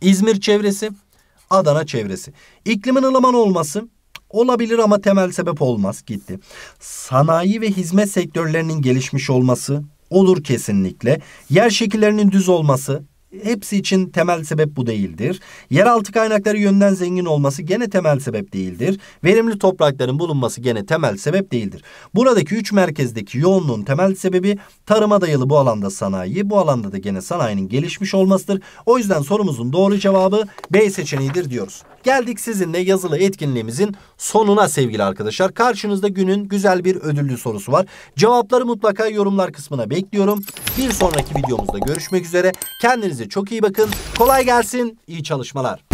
İzmir çevresi, Adana çevresi. İklimin ılıman olması olabilir ama temel sebep olmaz gitti. Sanayi ve hizmet sektörlerinin gelişmiş olması olur kesinlikle. Yer şekillerinin düz olması hepsi için temel sebep bu değildir. Yeraltı kaynakları yönden zengin olması gene temel sebep değildir. Verimli toprakların bulunması gene temel sebep değildir. Buradaki üç merkezdeki yoğunluğun temel sebebi tarıma dayalı bu alanda sanayi, bu alanda da gene sanayinin gelişmiş olmasıdır. O yüzden sorumuzun doğru cevabı B seçeneğidir diyoruz. Geldik sizinle yazılı etkinliğimizin sonuna sevgili arkadaşlar. Karşınızda günün güzel bir ödüllü sorusu var. Cevapları mutlaka yorumlar kısmına bekliyorum. Bir sonraki videomuzda görüşmek üzere. Kendinize çok iyi bakın. Kolay gelsin. İyi çalışmalar.